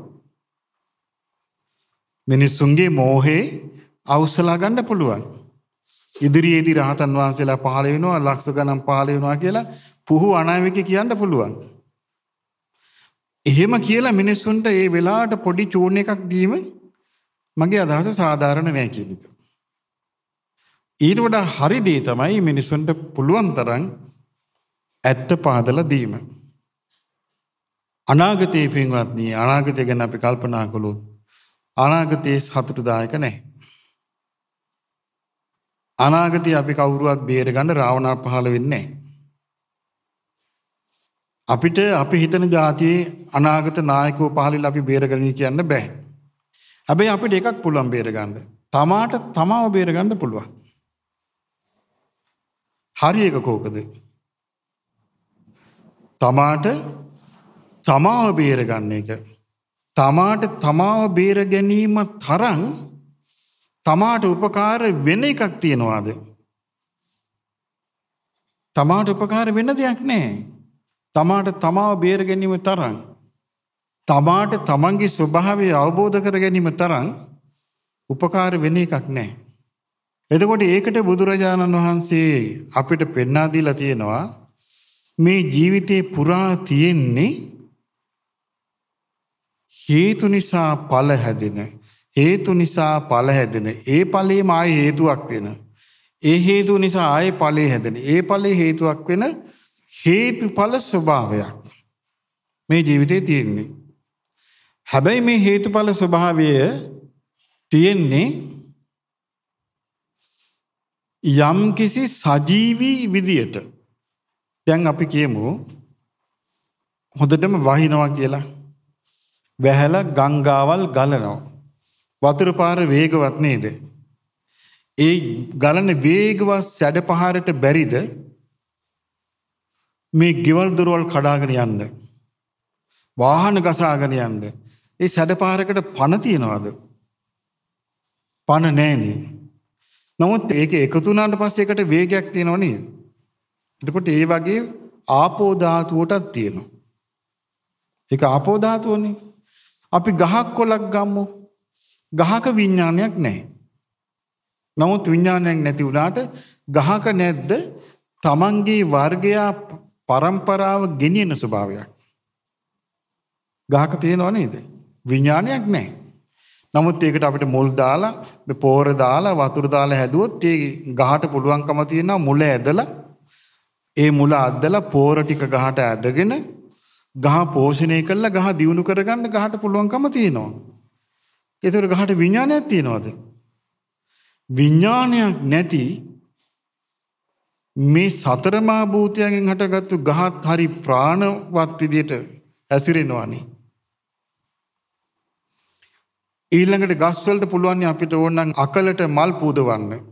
මිනිස්සුන්ගේ මෝහේ අවුස්සලා ගන්න පුළුවන්. ඉදිරියේදී රහතන් වහන්සේලා පහළ වෙනවා ලක්ෂ ගණන් පහළ වෙනවා කියලා පුහු අනාවික කියන්න පුළුවන්. එහෙම කියලා මිනිස්සුන්ට ඒ වෙලාවට පොඩි චූන් එකක් දීම මගේ අදහස සාධාරණ නෑ කියන එක. ඊට වඩා හරි දේ තමයි මිනිස්සුන්ට පුළුවන් තරම් ඇත්ත පහදලා දීම. අනාගතයේ පින්වත්නි අනාගතය ගැන අපි කල්පනා කළොත් අනාගතයේ සතුටුදායක නැහැ. අනාගතය අපි කවුරුවත් බේරගන්න රාවණා පහළ වෙන්නේ නැහැ. අපිට අපි හිතන જાතියේ අනාගත නායකව පහළලා අපි බේරගන්න කියන්න බෑ. හැබැයි අපිට එකක් පුළුවන් බේරගන්න. තමාට තමාව බේරගන්න පුළුවන්. හරි එක කෝකද? තමාට තමාව බේරගන්න එක. තමාට තමාව බේර ගැනීම තරන් තමාට උපකාර වෙන එකක් තියෙනවාද. තමාට උපකාර වෙන දෙයක් නෑ. තමාට තමාව බේර ගැනීම තරන්. තමාට තමන්ගේ ස්වභාවය අවබෝධ කර ගැනීම තරන් උපකාර වෙන එකක් නෑ. එතකොට ඒකට බුදුරජාණන් වහන්සේ අපිට පෙන්නා දීලා තියෙනවා මේ ජීවිතේ පුරා තියෙන්නේ හේතු නිසා ඵල හැදෙන හේතු නිසා ඵල හැදෙන ඒ ඵලෙම ආයේ හේතුවක් වෙන ඒ හේතු නිසා ආයේ ඵලෙ හැදෙන ඒ ඵලෙ හේතුවක් වෙන හේතුඵල ස්වභාවයක් මේ ජීවිතේ තියෙන්නේ හැබැයි මේ හේතුඵල ස්වභාවය තියෙන්නේ යම් කිසි සජීවී විදියට දැන් අපි කියමු හොඳටම වහිනවා කියලා. වැහැලා ගංගාවල් ගලනවා. වතුර පාර වේගවත් නේද? ඒ ගලන වේගවත් සැඩ පහරට බැරිද මේ ගෙවල් දොරවල් කඩාගෙන යන්න? වාහන ගසාගෙන යන්න. ඒ සැඩ පහරකට පණ තියනවද? පණ නැහැනේ. නමුත් ඒක එකතු වුණාට පස්සේ ඒකට වේගයක් තියෙනව නේද? එතකොට ඒ වගේ ආපෝ ධාතුවටත් තියෙනවා. ඒක ආපෝ ධාතුවනේ. අපි ගහක් කොලක් ගම්මු. ගහක විඥානයක් නැහැ. නමුත් විඥානයක් නැති වුණාට ගහක නැද්ද තමන්ගේ වර්ගයා પરම්පරාව ගෙනියන ස්වභාවයක්. ගහක තියෙනව නේද? විඥානයක් නැහැ. නමුත් ඒකට අපිට මුල් දාලා පෝර දාලා වතුර දාලා හැදුවොත් ඒ ගහට පුළුවන්කම තියෙනවා මුල ඇදලා ඒ මුල අද්දලා පෝර ටික ගහට ඇදගෙන ගහ පෝෂණය කළා ගහ දියුණු කරගන්න ගහට පුළුවන්කම තියෙනවා. ඒතර ගහට විඥානයක් තියනවාද? විඥානයක් නැති මේ සතරමා භූතයන්ගෙන් හටගත්තු ගහත් හරි ප්‍රාණවත් විදියට ඇසිරෙනවානේ. ඊළඟට ගස් වලට පුළුවන් අපිට ඕනනම් අකලට මල් පූදවන්න.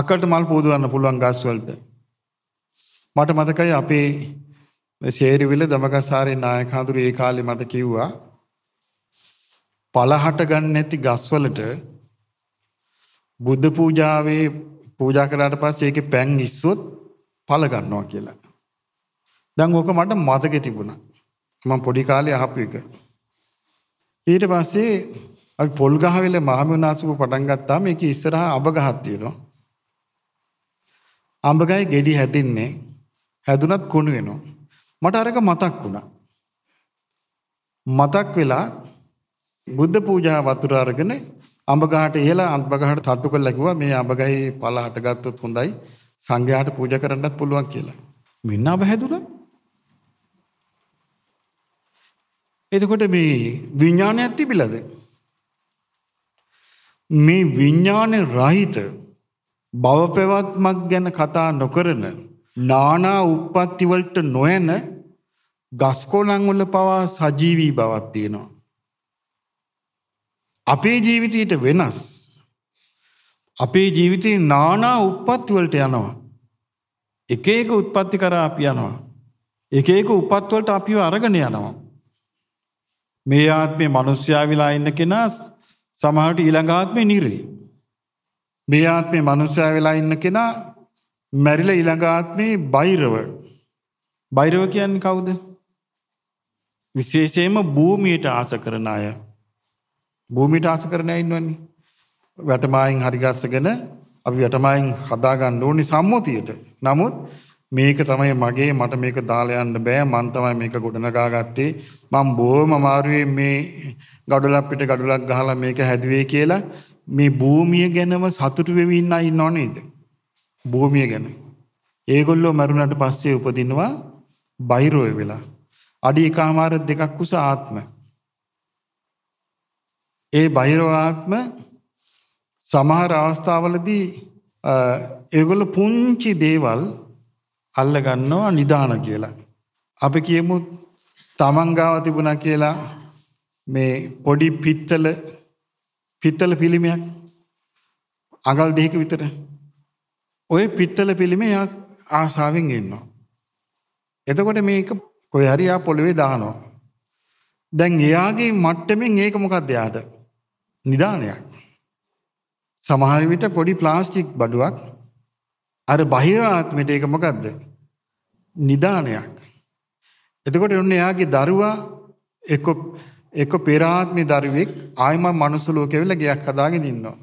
අකට මල් පූදුවන්න පුළුවන් ගස්වලට. මට මතකයි අපේ සේරිවිල දමගසාරේ නායකහඳුරු ඒ කාලේ මට කිව්වා පළහට ගන්න නැති ගස්වලට බුද්ධ පූජාවේ පූජා කරාට පස්සේ ඒකේ පැන් ඉස්සොත් පළ ගන්නවා කියලා. දැන් ඕක මට මතකෙ තිබුණා. මම පොඩි කාලේ අහපු එක. ඊට පස්සේ අපි පොල් ගහවෙල මහමුණාසුක පටන් ගත්තාම ඒකේ ඉස්සරහා අබ ගහක් තියෙනවා. අඹගයි ගෙඩි හැදින්නේ හැදුනත් කුණු වෙනවා. මට අරක මතක් වුණා. මතක් වෙලා බුද්ධ පූජා වතුර අරගෙන අඹගහට ඉහලා අඹගහට තට්ටු කරලා කිව්වා මේ අඹගහේ පළ හටගත්තොත් හොඳයි සංඝයාට පූජා කරන්නත් පුළුවන් කියලා. මෙන්න අඹ හැදුනා. එතකොට මේ විඥානයක් තිබිලද? මේ විඥානේ රහිත භව පැවැත්මක් ගැන කතා නොකරන නානා උප්පත්ති වලට නොයන ගස්කොළන් වල පවා සජීවී බවක් තියෙනවා. අපේ ජීවිතයට වෙනස් අපේ ජීවිතේ නානා උප්පත්ති වලට යනවා. එක එක උත්පත්ති කරා අපි යනවා. එක එක උපත් වලට අපිව අරගෙන යනවා. මේ ආත්මේ මිනිස්යා විලා ඉන්න කෙනා සමහරට ඊළඟ ආත්මේ නිරේ. මේ ආත්මේ මනුස්සයා වෙලා ඉන්න කෙනා මැරිලා ඊළඟ ආත්මේ බෛරව. බෛරව කියන්නේ කවුද? විශේෂයෙන්ම භූමියට ආස කරන අය. භූමියට ආස කරන අය ඉන්නවනේ. වැටමායින් හරිගස්සගෙන අපි වැටමායින් හදාගන්න ඕනි සම්මුතියට. නමුත් මේක තමයි මගේ මට මේක දාලා යන්න බෑ මං තමයි මේක ගොඩනගා ගත්තේ මං බොහොම අමාරුවේ මේ ගඩොලක් පිට ගඩොලක් ගහලා මේක හැදුවේ කියලා මේ භූමිය ගැනම සතුටු වෙවින්න ඉන්නව නේද? භූමිය ගැන. ඒගොල්ලෝ මරුණට පස්සේ උපදිනවා බයිරෝ වෙලා. අඩි එකමාර දෙකක් උස ආත්ම. ඒ බයිරෝ ආත්ම සමහර අවස්ථාවලදී ඒගොල්ල පුංචි දේවල් අල්ල ගන්නවා නිදාන කියලා. අපි කියමු තමන් ගාව තිබුණා කියලා මේ පොඩි පිත්තල පිත්තල පිළිමයක් අඟල් දෙක විතර. ওই පිත්තල පිළිමේ යා ආසාවෙන් ඉන්නවා. එතකොට මේක කොහේ හරි යා පොළවේ දානවා. දැන් එයාගේ මට්ටමින් ඒක මොකක්ද යාට? නිදානයක්. සමහර විට පොඩි ප්ලාස්ටික් බඩුවක් අර බාහිර ආත්මෙට ඒක මොකද්ද? නිදානයක්. එතකොට ඔන්න එයාගේ දරුවා එක්ක එක පෙරාත්මි දරුවෙක් ආයම මනුස්ස ලෝකෙ වෙලා ගයක් හදාගෙන ඉන්නවා.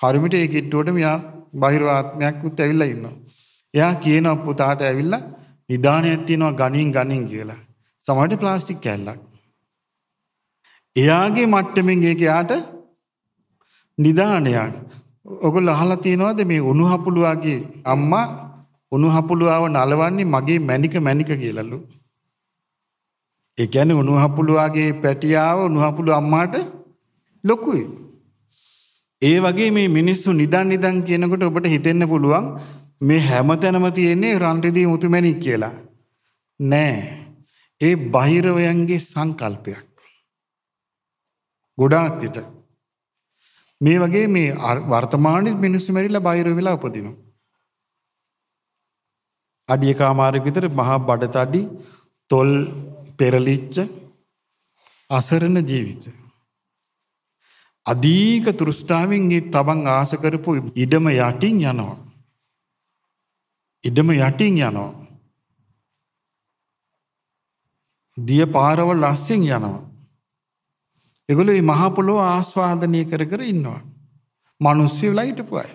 කරුමිට ඒ කිට්ටුවට මෙයා බාහිර ආත්මයක් උත් ඇවිල්ලා ඉන්නවා. එයා කියනවා පුතාට ඇවිල්ලා නිදාණයක් තියනවා ගණින් ගණින් කියලා. සමහරට ප්ලාස්ටික් කැල්ලක්. එයාගේ මට්ටමින් ඒක යාට නිදාණයක්. ඔගොල්ලෝ අහලා තියෙනවද මේ උණු හපුලුවාගේ අම්මා උණු හපුලුවාව නලවන්නේ මගේ මැණික මැණික කියලාලු. ඒ කියන්නේ උණුහපුළුවාගේ පැටියාව උණුහපුළු අම්මාට ලොකුයි. ඒ වගේ මේ මිනිස්සු නිදන් නිදන් කියනකොට ඔබට හිතෙන්න පුළුවන් මේ හැමතැනම තියෙන්නේ රන්රිදී මුතුමැණික් කියලා. නෑ. ඒ බහිරවයන්ගේ සංකල්පයක්. ගොඩාක් විට මේ වගේ මේ වර්තමානයේ මිනිස්සු මෙරිලා බහිර වෙලා උපදිනවා. අඩියකාමාරෙක් විතර මහා බඩතඩි තොල් පෙරලිච්ච අසරණ ජීවිත. අධීක තෘෂ්ඨාවෙන් ඒ තමන් ආස කරපු ඉඩම යටින් යනවා. ඉඩම යටින් යනවා. දිය පාරවල් ලස්සෙන් යනවා. ඒගොල්ලෝ මේ මහ පොළොව ආස්වාදනය කර කර ඉන්නවා. මිනිස්සු වෙලා හිටපු අය.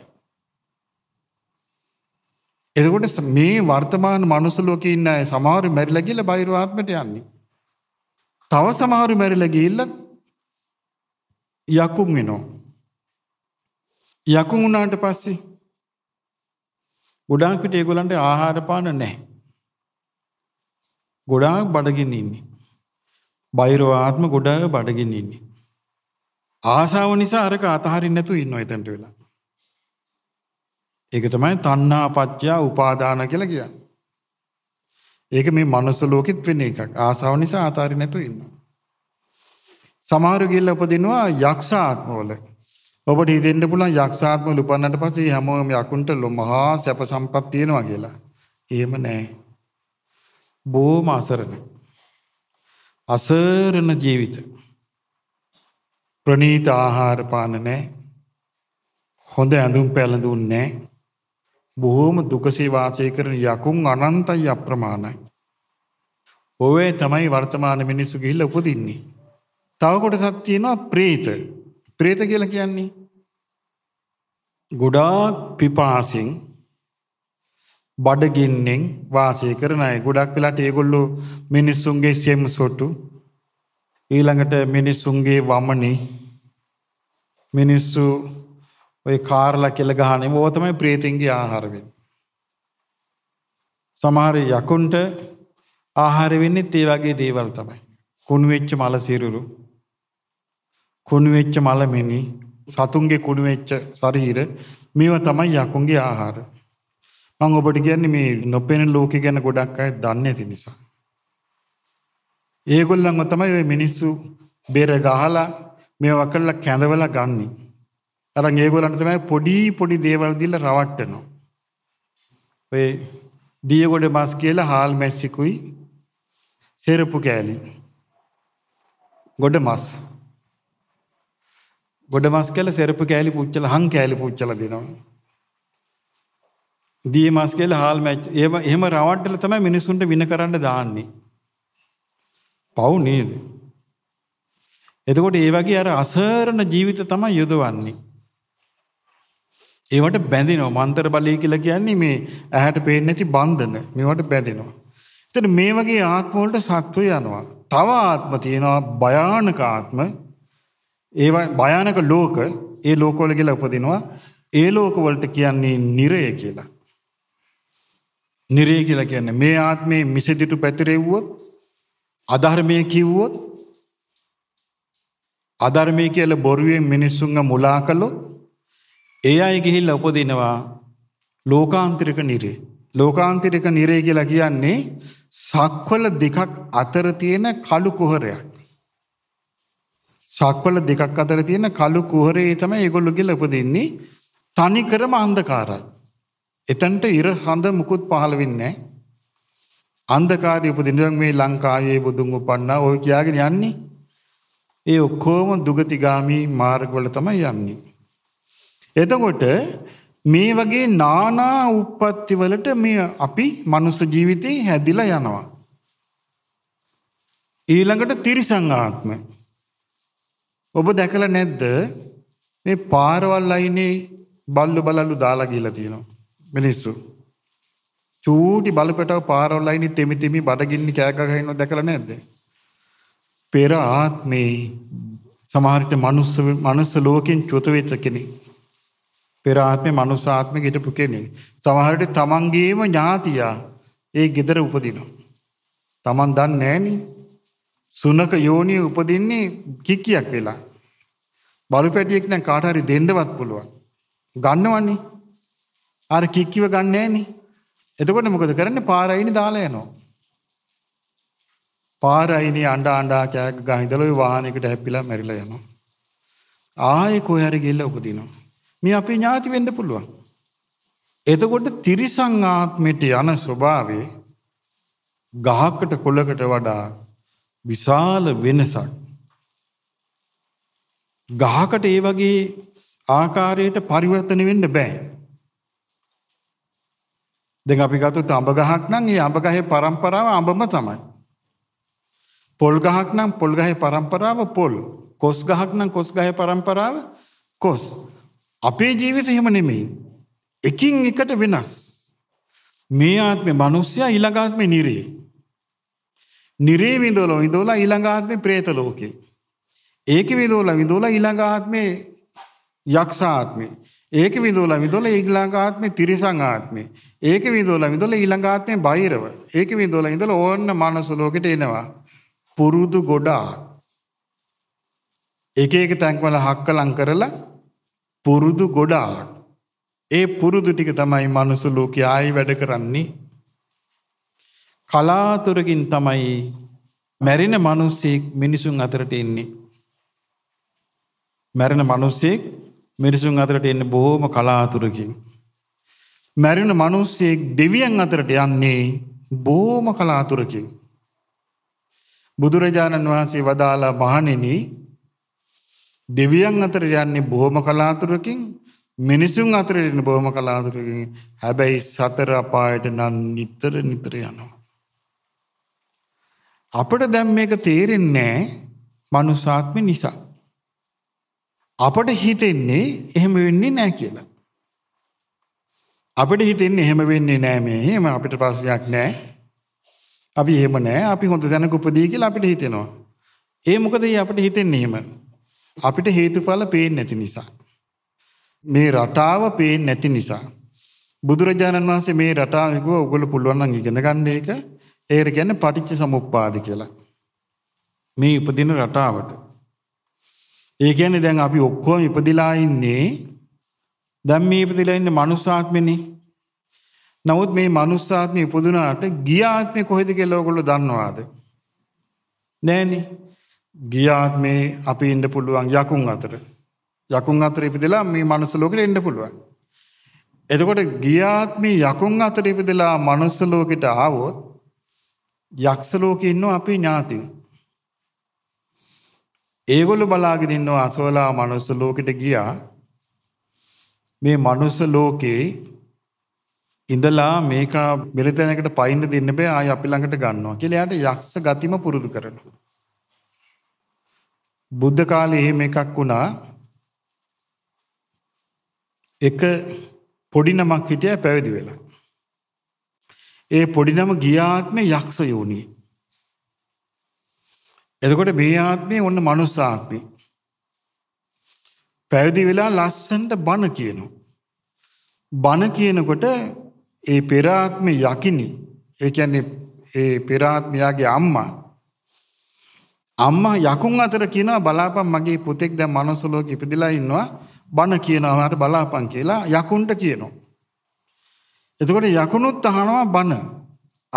එතකොට මේ වර්තමාන මනුස්ස ලෝකේ ඉන්න අය සමහරු මැරිලා ගිහලා බාහිර ආත්මයට යන්නේ. තව සමහරු මැරිලා ගිහිල්ලා යකුන් වෙනවා. යකුන් වුණාට පස්සේ ගොඩාක් විට ඒගොල්ලන්ට ආහාර පාන නැහැ. ගොඩාක් බඩගින්න ඉන්නේ. බයිරෝ ආත්ම ගොඩාක් බඩගින්න ඉන්නේ. ආසාව නිසා අරක අතහරින්න නැතුව ඉන්නවා එතනට වෙලා. ඒක තමයි තණ්හා පත්‍ය උපාදාන කියලා කියන්නේ. ඒක මේ මනුස්ස ලෝකෙත් වෙන එකක්. ආසාව නිසා ආතාරින් නැතුව ඉන්නවා. සමහරු ගිල්ල උපදිනවා යක්ෂ ආත්මවල. ඔබට හිතෙන්න පුළුවන් යක්ෂ ආත්මවල උපන්නට පස්සේ හැමෝම යකුන්ට ලොමහා සැප සම්පත් තියෙනවා කියලා. එහෙම නෑ. බොහොම අසරණ. අසරණ ජීවිත. ප්‍රණීත ආහාර පාන නැහැ. හොඳ ඇඳුම් පැළඳුම් නැහැ. බොහෝම දුකසේ වාසය කරන යකුන් අනන්තයි අප්‍රමාණයි. ඔවේ තමයි වර්තමාන මිනිස්සු ගිහිල්ලා උපදින්නේ. තව කොටසක් තියෙනවා ප්‍රේත. ප්‍රේත කියලා කියන්නේ ගොඩාක් පිපාසින් බඩගින්නෙන් වාසය කරන අය. ගොඩක් වෙලාට ඒගොල්ලෝ මිනිස්සුන්ගේ සෙම් සොටු ඊළඟට මිනිස්සුන්ගේ වමනේ මිනිස්සු ඔය කාරලා කෙල ගහනේ ඕව තමයි ප්‍රේතින්ගේ ආහාර වෙන්නේ. සමහර යකුන්ට ආහාර වෙන්නේත් ඒ වගේ දේවල් තමයි. කුණු වෙච්ච මල සිරුරු, කුණු වෙච්ච මල මිනි, සතුන්ගේ කුණු වෙච්ච ශරීර මේවා තමයි යකුන්ගේ ආහාර. මම ඔබට කියන්නේ මේ නොපෙනෙන ලෝකෙ ගැන ගොඩක් අය දන්නේ නැති නිසා. ඒගොල්ලන්ව තමයි ওই මිනිස්සු බෙර ගහලා මේවා කරලා කැඳවලා ගන්නේ. අරන් ඒගොල්ලන්ට තමයි පොඩි පොඩි දේවල් දීලා රවට්ටනවා. ඔය දියගොඩ මස් කියලා හාල් මැස්සිකුයි සෙරපු කෑලි. ගොඩ මස්. ගොඩ මස් කියලා සෙරපු කෑලි පුච්චලා හං කෑලි පුච්චලා දෙනවා. දිය මස් කියලා හාල් මැච් එහෙම එහෙම රවට්ටලා තමයි මිනිසුන්ට වින කරන්න දාන්නේ. පව් නේද? එතකොට ඒ වගේ අර අසරණ ජීවිත තමයි යොදවන්නේ. ඒවට බැඳෙනවා. මන්තර බලය කියලා කියන්නේ මේ ඇහැට පේන්නේ නැති බන්ධන. මේවට බැඳෙනවා. එතන මේ වගේ ආත්ම වලට සත්ව යනවා. තව ආත්ම තියෙනවා භයානක ආත්ම. ඒවා භයානක ලෝක. ඒ ලෝකවල කියලා උපදිනවා. ඒ ලෝකවලට කියන්නේ නිරය කියලා. නිරේ කියලා කියන්නේ මේ ආත්මේ මිසදිටු පැතිරෙව්වොත් අධර්මයේ කිව්වොත් අධර්මයේ කියලා බොරුවෙන් මිනිස්සුන්ව මුලා කළොත් ඒ අය ගිහිල්ලා උපදිනවා ලෝකාන්තරික නිරේ. ලෝකාන්තරික නිරේ කියලා කියන්නේ සක්වල දෙකක් අතර තියෙන කළු කුහරයක්. සක්වල දෙකක් අතර තියෙන කළු කුහරේ තමයි ඒගොල්ලෝ ගිහිල්ලා උපදින්නේ තනි කරම අන්ධකාරයි. එතනට ඉර හඳ මුකුත් පහළ වෙන්නේ අන්ධකාරය උපදිනවා මේ ලංකාවේ බුදුන් උපන්නා ඔය කියාගෙන යන්නේ. ඒ ඔක්කොම දුගතිගාමි මාර්ගවල තමයි යන්නේ. එතකොට මේ වගේ නානා උප්පත්ති වලට මේ අපි මනුස්ස ජීවිතේ හැදිලා යනවා. ඊළඟට තිරිසං ආත්ම. ඔබ දැකලා නැද්ද මේ පාරවල් අයිනේ බල්ලු බලලු දාලා ගිහලා තියෙනවා මිනිස්සු. චූටි බලපටව පාරවල් අයිනේ තෙමි තෙමි බඩගින්න කෑ ගහ ගන්නව දැකලා නැද්ද? පෙර ආත්මේ සමහරට මනුස්ස මනුස්ස ලෝකෙන් චුත වෙච්ච කෙනෙක් පෙර ආත්මේ මනුස්ස ආත්මෙක හිටපු කෙනෙක්. සමහරට තමන්ගේම ඥාතියා ඒ gedara උපදිනවා. තමන් දන්නේ නැහෙනි. සුනක යෝනිය උපදින්නේ කික්කියක් වෙලා. බලු පැටියෙක් නම් කාට හරි දෙන්නවත් පුළුවන්. ගන්නවන්නේ. අර කික්කිව ගන්න නැහෙනි. එතකොට මොකද කරන්නේ? පාරයිනේ දාලා යනවා. පාරයිනේ අඬ අඬා කෑග ගහින්දලා ওই වාහනයකට හැප්පිලා මැරිලා යනවා. ආයේ කොහේ හරි ගිහලා උපදිනවා. මේ අපේ ඥාති වෙන්න පුළුවන්. එතකොට තිරිසං ආත්මයට යන ස්වභාවේ ගහකට කොළකට වඩා විශාල වෙනසක්. ගහකට ඒ වගේ ආකාරයට පරිවර්තන වෙන්න බෑ. දැන් අපි ගත්තොත් අඹ ගහක් නම් ඒ අඹ ගහේ પરම්පරාව අඹම තමයි. පොල් ගහක් නම් පොල් ගහේ પરම්පරාව පොල්. කොස් ගහක් නම් කොස් ගහේ પરම්පරාව කොස්. අපේ ජීවිතය එහෙම නෙමෙයි. එකින් එකට වෙනස්. මේ ආත්මේ මිනිස්සයා ඊළඟ ආත්මේ නිරේ. නිරේ විඳවලා විඳවලා ඊළඟ ආත්මේ പ്രേත ලෝකේ. ඒක විඳවලා විඳවලා ඊළඟ ආත්මේ යක්ෂ ආත්මේ. ඒක විඳවලා විඳවලා ඊළඟ ආත්මේ තිරිසං ආත්මේ. ඒක විඳවලා විඳවලා ඊළඟ ආත්මේ බහිරව. ඒක විඳවලා ඉඳලා ඕන්න මානස ලෝකෙට එනවා. පුරුදු ගොඩාක්. එක එක තැන්වල හක්කලම් කරලා පුරුදු ගොඩාක්. ඒ පුරුදු ටික තමයි මනුස්ස ලෝකයේ ආයි වැඩ කරන්නේ. කලාතුරකින් තමයි මැරෙන මිනිස්සෙක් මිනිසුන් අතරට එන්නේ. මැරෙන මිනිස්සෙක් මිනිසුන් අතරට එන්නේ බොහොම කලාතුරකින්. මැරෙන මිනිස්සෙක් දෙවියන් අතරට යන්නේ බොහොම කලාතුරකින්. බුදුරජාණන් වහන්සේ වදාලා මහණෙනි දෙවියන් අතර යන්නේ බොහොම කලාතුරකින් මිනිසුන් අතර එන බොහොම කලාතුරකින් හැබැයි සතර අපායට නම් නිතර නිතර යනවා. අපට දැන් මේක තේරෙන්නේ මනුසාත්ම නිසා. අපට හිතෙන්නේ එහෙම වෙන්නේ නැහැ කියලා. අපිට හිතෙන්නේ එහෙම වෙන්නේ නැහැ මේ. එහෙම අපිට ප්‍රශ්නයක් නැහැ. අපි එහෙම නැහැ. අපි හොඳ තැනක උපදී කියලා අපිට හිතෙනවා. ඒ මොකද අපිට හිතෙන්නේ එහෙම. අපිට හේතුඵල පේන්නේ නැති නිසා. මේ රටාව පේන්නේ නැති නිසා. බුදුරජාණන් වහන්සේ මේ රටාව ගිහුව ඔයගොල්ලෝ පුළුවන් නම් ඉගෙන ගන්න ඒක. ඒකට කියන්නේ පටිච්ච සමුප්පාද කියලා. මේ උපදින රටාවට. ඒ කියන්නේ දැන් අපි ඔක්කොම ඉපදිලා ඉන්නේ දැන් මේ ඉපදිලා ඉන්නේ මනුස්සාත්මෙනේ. නමුත් මේ මනුස්සාත්මෙ ඉපදුනාට ගිය ආත්මේ කොහෙද කියලා ඔයගොල්ලෝ දන්නවාද? නෑනේ. ගියාත්මේ අපි ඉන්න පුළුවන් යකුන් අතර යකුන් අතර ඉපදලා මේ මනුස්ස ලෝකෙට එන්න පුළුවන්. එතකොට ගියාත්මේ යකුන් අතර ඉපදලා මනුස්ස ලෝකෙට ආවොත් යක්ෂ ලෝකේ ඉන්නවා අපේ ඥාතියෝ. ඒගොල්ලෝ බලාගෙන ඉන්නවා අසවලා මනුස්ස ලෝකෙට ගියා. මේ මනුස්ස ලෝකේ ඉඳලා මේක මෙලතැනකට පයින්න දෙන්න බෑ ආය අපි ළඟට ගන්නවා කියලා එයාට යක්ෂ ගතිම පුරුදු කරනවා. බුද්ධ කාලේ එහෙම එකක් වුණා. එක පොඩි නමක් හිටියා පැවිදි වෙලා. ඒ පොඩි නම ගිය ආත්මේ යක්ෂ යෝනි. එතකොට මේ ආත්මේ ඔන්න මනුස්ස ආත්මේ. පැවිදි වෙලා ලස්සන්ට බණ කියනවා. බණ කියනකොට ඒ පෙර ආත්මේ යකිනි. ඒ කියන්නේ ඒ පෙර ආත්මයාගේ අම්මා අම්මා යකුන් අතර කියනවා බලාපන් මගේ පුතෙක් දැන් manuss ලෝකෙ ඉපදිලා ඉන්නවා බන කියනවා මාට බලාපන් කියලා යකුන්ට කියනවා. එතකොට යකුනුත් අහනවා බන.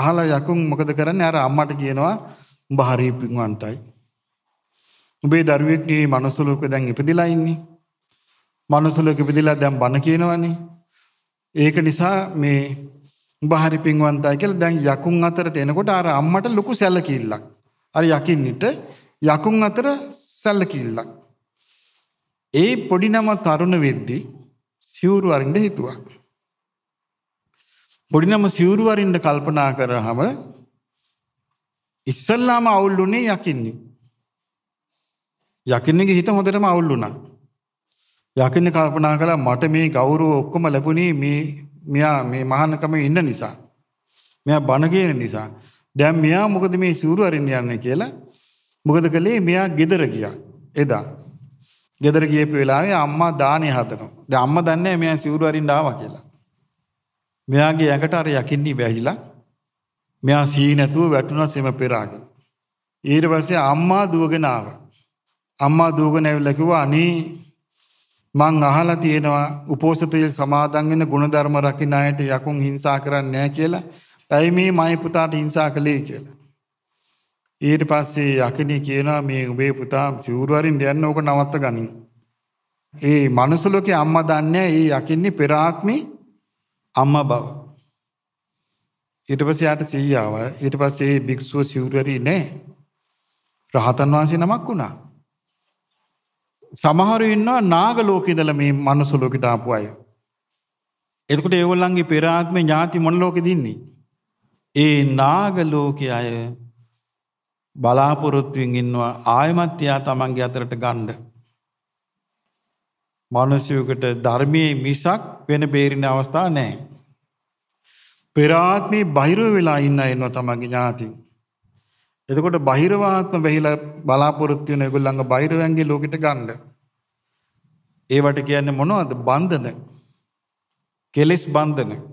අහලා යකුන් මොකද කරන්නේ? අර අම්මට කියනවා උඹ හරි පිංවන්තයි. උඹේ දරුවෙක් මේ manuss ලෝකෙ දැන් ඉපදිලා ඉන්නේ. manuss ලෝකෙ ඉපදිලා දැන් බන කියනවනේ. ඒක නිසා මේ උඹ හරි පිංවන්තයි කියලා දැන් යකුන් අතරට එනකොට අර අම්මට ලොකු සැලකිල්ලක්. අර යකින්නට යකුන් අතර සැලකිල්ලක්. ඒ පොඩි නම තරුණ වෙද්දී සිවුරු අරින්න හිතුවා. පොඩි නම සිවුරු අරින්න කල්පනා කරාම ඉස්සල්ලාම අවුල් වුණේ යකින්නේ. යකින්නගේ හිත හොඳටම අවුල් වුණා. යකින්න කල්පනා කළා මට මේ ගෞරව ඔක්කොම ලැබුණේ මේ මෙයා මේ මහානකම ඉන්න නිසා. මෙයා බණ කියන නිසා. දැන් මෙයා මොකද මේ සිවුරු අරින්න යන්නේ කියලා මොකද කළේ මෙයා ගෙදර ගියා එදා. ගෙදර ගියපු වෙලාවේ අම්මා දාණය හදනවා. දැන් අම්මා දන්නේ මෙයා සිවුරු අරින්න ආවා කියලා. මෙයාගේ යකට අර යකින්නි වැහිලා මෙයා සී නැතුව වැටුණා සෙම පෙරාගෙන. ඊට පස්සේ අම්මා දුවගෙන ආවා. අම්මා දුවගෙන ඇවිල්ලා කිව්වා අනේ මං අහලා තියෙනවා උපෝසතයේ සමාදන් වෙන ගුණධර්ම රකින්න අයට යකුන් හිංසා කරන්නේ නැහැ කියලා. ඇයි මේ මයි පුතාට හිංසා කළේ කියලා. ඊට පස්සේ යකිනි කියනවා මේ උබේ පුතා සිවුරුවරින් යන්න ඕක නවත්ත ගනින්. ඒ මනුස්ස ලෝකේ අම්මා දන්නේ ඒ යකින්නේ පෙර ආත්මේ අම්මා බව. ඊට පස්සේ යාට සීයාව ඊට පස්සේ භික්ෂුව සිවුරුවරි නෑ. රහතන් වහන්සේ නමක් වුණා. සමහරු ඉන්නවා නාග ලෝකේ ඉඳලා මේ මනුස්ස ලෝකෙට ආපු අය. එතකොට ඒගොල්ලන්ගේ පෙර ආත්මේ ඥාති මොන ලෝකෙද ඉන්නේ? ඒ නාගලෝක අය බලාපොරොත්තුවෙන් ඉන්නවා ආයමත්‍යයා තමන්ගේ අතරට ගණ්ඩ. මනසයකට ධර්මය මිසක් වෙන බේරණ අවස්ථා නෑ. පෙරාත්මේ බහිරුව වෙලා ඉන්න එන්නවා තමන්ගේ ඥාතින්. එතකොට බහිරවාත්ම වෙහිල බලාපොරොත්තියන ගොල්ලඟ බහිරවැන්ගේ ලෝකට ගණ්ඩ. ඒවට කියන්නේ මොනවද බන්ධන කෙලෙස් බන්ධන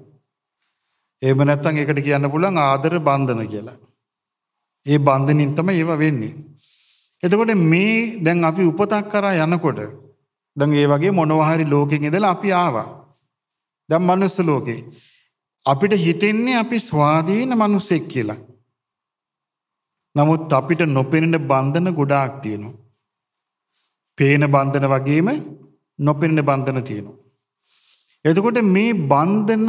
එහෙම නැත්නම් ඒකට කියන්න පුළුවන් ආදර බන්ධන කියලා. ඒ බන්ධනින් තමයි ඒවා වෙන්නේ. එතකොට මේ දැන් අපි උපතක් කරා යනකොට දැන් ඒ වගේ මොනවා හරි ලෝකෙක ඉඳලා අපි ආවා. දැන් මනුස්ස ලෝකේ අපිට හිතෙන්නේ අපි ස්වාධීන මිනිසෙක් කියලා. නමුත් අපිට නොපෙනෙන බන්ධන ගොඩාක් තියෙනවා. පේන බන්ධන වගේම නොපෙනෙන බන්ධන තියෙනවා. එතකොට මේ බන්ධන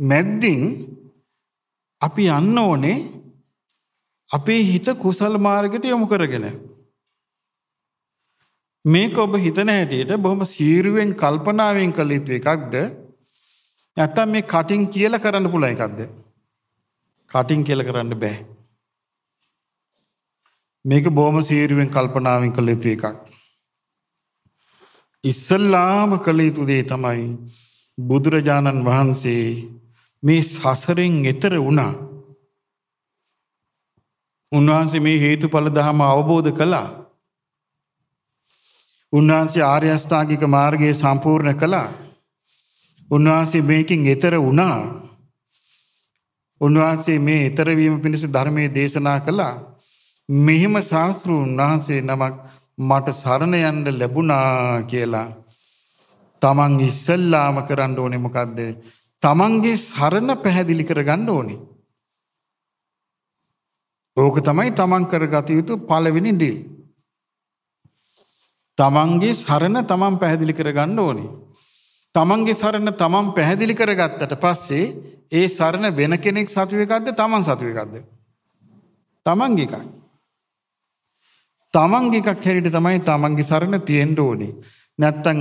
මැද්දින් අපි යන්න ඕනේ අපේ හිත කුසල් මාර්ගයට යොමු කරගෙන. මේක ඔබ හිතන හැටියට බොහොම සීරුවෙන් කල්පනාවෙන් කළ යුතු එකක්ද? නැත්නම් මේ කටින් කියලා කරන්න පුළුවන් එකක්ද? කටින් කියලා කරන්න බෑ. මේක බොහොම සීරුවෙන් කල්පනාවෙන් කළ යුතු එකක්. ඉස්සල්ලාම කළ යුතු දේ තමයි බුදුරජාණන් වහන්සේ මේ සසරෙන් එතර වුණා. උන්වහන්සේ මේ හේතු පල දහම අවබෝධ කළා. උන්වහන්සේ ආර්යස්ථාගික මාර්ගයේ සම්පූර්ණ කළා. උන්වහන්සේ මේකින් එතර වුණා. උන්වහන්සේ මේ එතරවීම පිණිස ධර්මය දේශනා කළා. මෙහෙම ශාස්තෘන් වහන්සේ නමක් මට සරණයන්ඩ ලැබුණා කියලා. තමන් ඉස්සල්ලාම කරන්න ඕනෙ මොකක්දේ තමන්ගේ සරණ පැහැදිලි කරගන්න ඕනේ. ඕක තමයි තමන් කරගත යුතු පළවෙනි දේ. තමන්ගේ සරණ තමන් පැහැදිලි කරගන්න ඕනේ. තමන්ගේ සරණ තමන් පැහැදිලි කරගත්තට පස්සේ ඒ සරණ වෙන කෙනෙක් සතුව එකක්ද තමන් සතුව එකක්ද? තමන්ගේ එකයි. තමන්ගේ එකක් හැටියට තමයි තමන්ගේ සරණ තියෙන්න ඕනේ. නැත්තම්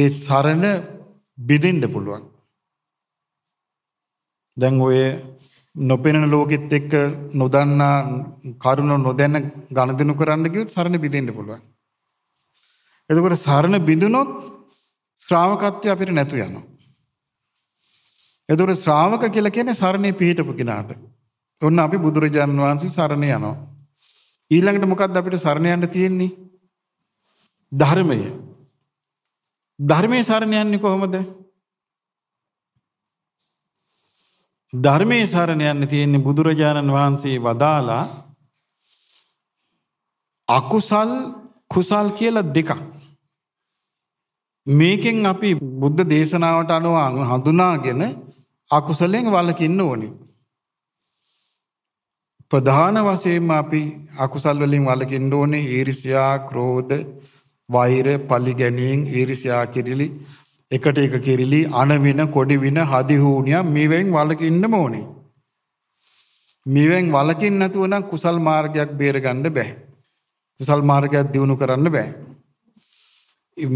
ඒ සරණ බෙදෙන්න පුළුවන්. දැන් ඔය නොපෙනෙන ලෝකෙත් එක්ක නොදන්නා කරුණු නොදැන ගණදිනු කරන්න ගියොත් සරණ බිඳෙන්න පුළුවන්. එතකොට සරණ බිඳුනොත් ශ්‍රාවකත්වය අපිට නැතු යනවා. එතකොට ශ්‍රාවක කියලා කියන්නේ සරණේ පිහිටපු කෙනාට. ඔන්න අපි බුදුරජාන් වහන්සේ සරණ යනවා. ඊළඟට මොකක්ද අපිට සරණ යන්න තියෙන්නේ? ධර්මය. ධර්මයේ සරණ යන්නේ කොහොමද? ධර්මයේ සරණ යන්න තියෙන්නේ බුදුරජාණන් වහන්සේ වදාලා අකුසල් කුසල් කියලා දෙකක්. මේකෙන් අපි බුද්ධ දේශනාවට අනුව හඳුනාගෙන අකුසලෙන් වළකින්න ඕනේ. ප්‍රධාන වශයෙන්ම අපි අකුසල් වලින් වළකින්න ඕනේ ඊර්ෂ්‍යා, ක්‍රෝධ, වෛර, පලිගැනීම්, ඊර්ෂ්‍යා කිරිලි එකට එක කිරිලි අණවින කොඩිවින හදිහූණියා මේවෙන් වළකින්නම ඕනේ. මේවෙන් වළකින්න නැතුව නම් කුසල් මාර්ගයක් බේරගන්න බෑ. කුසල් මාර්ගයක් දිනු කරන්න බෑ.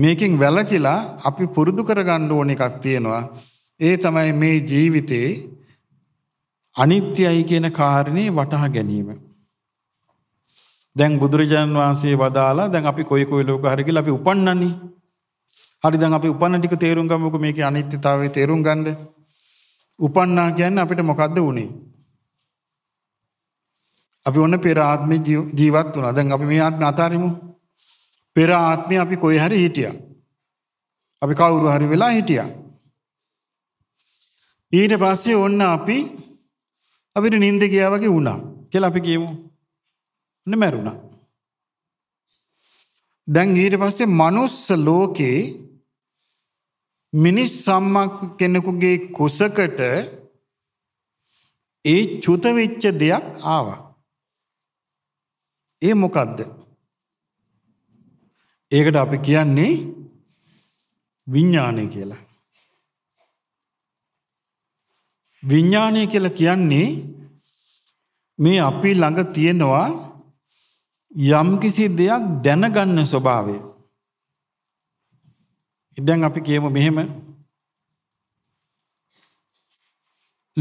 මේකෙන් වැළකීලා අපි පුරුදු කරගන්න ඕන එකක් තියෙනවා. ඒ තමයි මේ ජීවිතේ අනිත්‍යයි කියන කාරණේ වටහා ගැනීම. දැන් බුදුරජාන් වහන්සේ වදාලා දැන් අපි කොයි කොයි ලෝක හරි ගිහලා අපි උපන්නන්නේ හරි දැන් අපි උපන්න ටික තේරුම් ගමුකෝ මේකේ අනිත්‍යතාවය තේරුම් ගන්න. උපන්නා කියන්නේ අපිට මොකද්ද වුනේ? අපි ඔන්න පෙර ආත්මේ ජීවත් වුණා. දැන් අපි මේ ආත්ම අතාරිමු. පෙර ආත්මේ අපි කොහේ හරි හිටියා. අපි කවුරු හරි වෙලා හිටියා. ඊට පස්සේ ඔන්න අපි අපිට නිින්ද ගියා වගේ වුණා කියලා අපි කියමු. ඔන්න මැරුණා. දැන් ඊට පස්සේ මනුස්ස ලෝකේ මිනිස් සම්මක් කෙනෙකුගේ කුසකට ඒ චුත වෙච්ච දෙයක් ආවා. ඒ මොකද්ද? ඒකට අපි කියන්නේ විඥානය කියලා. විඥානය කියලා කියන්නේ මේ අපි ළඟ තියෙනවා යම්කිසි දෙයක් දැනගන්න ස්වභාවය. ඉදැන් අපි කියමු මෙහෙම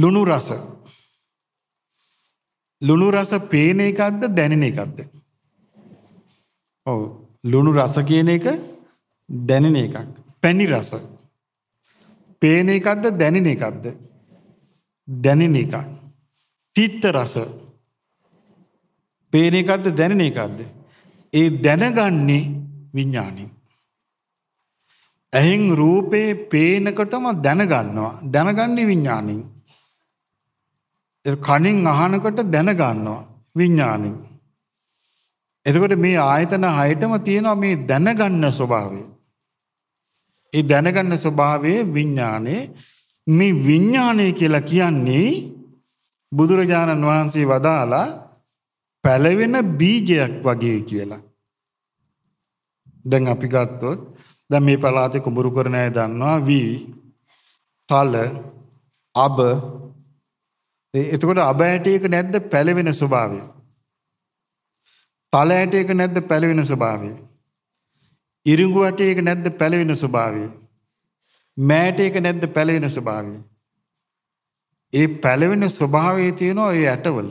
ලුණු රස ලුණු රස පේන එකක්ද දැනෙන එකක්ද ඔව් ලුණු රස කියන එක දැනෙන එකක් පැණි රස පේන එකක්ද දැනෙන එකක්ද දැනෙන එකක් තිත්ත රස පේන එකක්ද දැනෙන එකක්ද ඒ දැනගන්නේ විඥාණයෙන් ඇහෙන් රූපේ පේනකොටම දැනගන්නවා. දැනගන්නේ විඥාණයෙන්. කණෙන් අහනකොට දැනගන්නවා විඥාණයෙන්. එතකොට මේ ආයතන හයටම තියෙනවා මේ දැනගන්න ස්වභාවය. ඒ දැනගන්න ස්වභාවයේ විඥානේ මේ විඥානය කියලා කියන්නේ බුදුරජාණන් වහන්සේ වදාලා පැලවෙන බීජයක් වගේ කියලා. දැන් අපි ගත්තොත් දැන් මේ පළාතේ කුඹුරු කරන අය දන්නවා වී තල අබ එතකොට අබ ඇටයක නැද්ද පැලවෙන ස්වභාවය තල ඇටයක නැද්ද පැලවෙන ස්වභාවය ඉරිඟු ඇටයක නැද්ද පැලවෙන ස්වභාවය මෑටයක නැද්ද පැලවෙන ස්වභාවය ඒ පැලවෙන ස්වභාවය තියෙනවා ඒ ඇටවල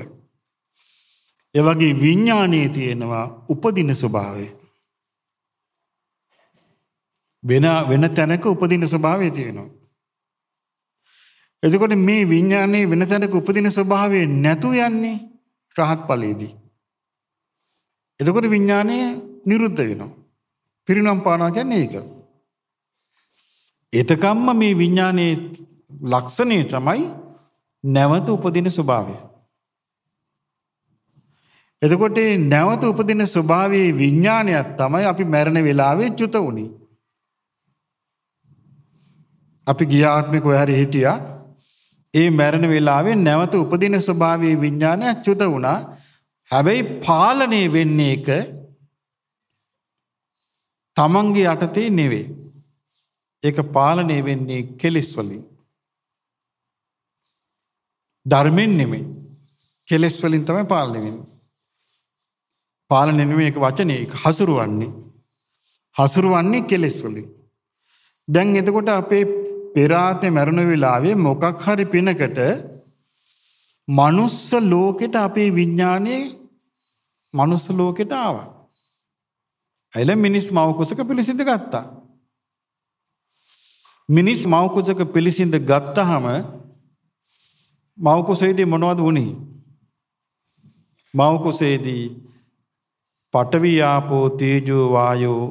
ඒ වගේ විඥානයේ තියෙනවා උපදින ස්වභාවය වෙන වෙන තැනක උපදින ස්වභාවය තියෙනවා. එතකොට මේ විඥානයේ වෙන තැනක උපදින ස්වභාවය නැතු යන්නේ රහත් ඵලයේදී. එතකොට විඥානය නිරුද්ධ වෙනවා. පිරිනම් පානවා කියන්නේ ඒක. එතකම්ම මේ විඥානයේ ලක්ෂණය තමයි නැවත උපදින ස්වභාවය. එතකොට නැවත උපදින ස්වභාවයේ විඥානයක් තමයි අපි මැරෙන වෙලාවේ චුත උනේ. අපි ගියාත්මේ කොහේ හරි හිටියා ඒ මැරෙන වෙලාවේ නැවත උපදින ස්වභාවයේ විඥානය චුත වුණා හැබැයි පාලනය වෙන්නේ එක තමන්ගේ යටතේ නෙවෙයි ඒක පාලනය වෙන්නේ කෙලෙස් වලින් ධර්මෙන් නෙමෙයි කෙලෙස් වලින් තමයි පාලනය වෙන්නේ පාලනය නෙමෙයි ඒක වචනේ ඒක හසුරුවන්නේ හසුරුවන්නේ කෙලෙස් වලින් දැන් එතකොට අපේ පෙරාතේ මැරුණ වෙලාවේ මොකක් හරි පිනකට මනුස්ස ලෝකෙට අපේ විඥානයේ මනුස්ස ලෝකෙට ආවා. එළ මිනිස් මවකුසක පිළිසිඳ ගත්තා. මිනිස් මවකුසක පිළිසිඳ ගත්තහම මවකුසේදී මොනවද වුණේ? මවකුසේදී පඨවි ආපෝ තේජෝ වායෝ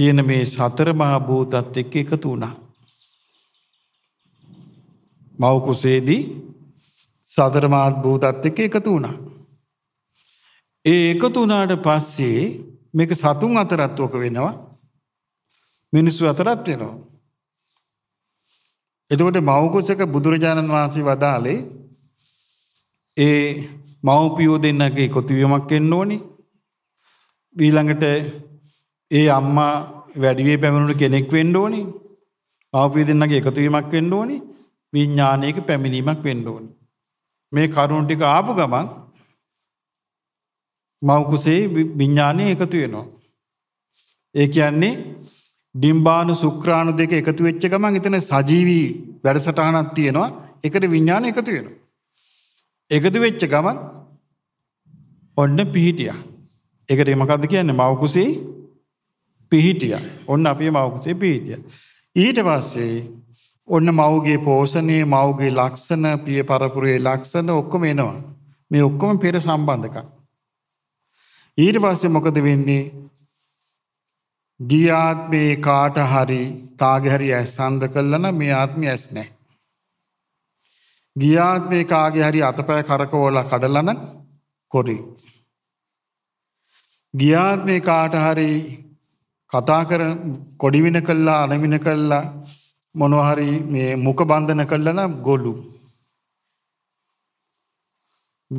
කියන මේ සතර මහා භූතත් එක්ක එකතු වුණා. මවකුසේදී සතර මහත් භූතත් එක්ක එකතු වුණා. ඒ එකතු වුණාට පස්සේ මේක සතුන් අතරත් ඕක වෙනවා. මිනිස්සු අතරත් වෙනවා. එතකොට මවකුසක බුදුරජාණන් වහන්සේ වදාලේ ඒ මව්පියෝ දෙන්නගේ එකතුවීමක් එන්න ඕනි. ඊළඟට ඒ අම්මා වැඩිවේ පැමිණුණු කෙනෙක් වෙන්න ඕනේ. මව්පිය දෙන්නගේ එකතු වීමක් වෙන්න ඕනේ. විඥානයක පැමිණීමක් වෙන්න ඕනේ. මේ කරුණ ටික ආපු ගමන් මව් කුසේ විඥානය එකතු වෙනවා. ඒ කියන්නේ ඩිම්බාණු සුක්‍රාණු දෙක එකතු වෙච්ච ගමන් එතන සජීවී වැඩසටහනක් තියෙනවා. ඒකට විඥානය එකතු වෙනවා. එකතු වෙච්ච ගමන් ඔන්න පිහිටියා. ඒකට මොකද්ද කියන්නේ මව් කුසේ පිහිටිය. ඔන්න අපේ මවකුසේ පිහිටිය. ඊට පස්සේ ඔන්න මවගේ පෝෂණය මවගේ ලක්ෂණ පිය පරපුරේ ලක්ෂණ ඔක්කොම එනවා. මේ ඔක්කොම පෙර සම්බන්ධක. ඊට පස්සේ මොකද වෙන්නේ ගියාත්මේ කාට හරි කාගහරි ඇස් සන්ද කල්ලන මේ ආත්මි ඇස් නෑ. ගියාත්මේ කාගේ හරි අතපෑ කරකවෝල කඩලන කොරී. ගියාත්මේ කාට හරි කතා කර කොඩිවින කල්ලා අනමින කල්ලා මොනොහරි මේ මුක බන්ධන කල්ලන ගොලු.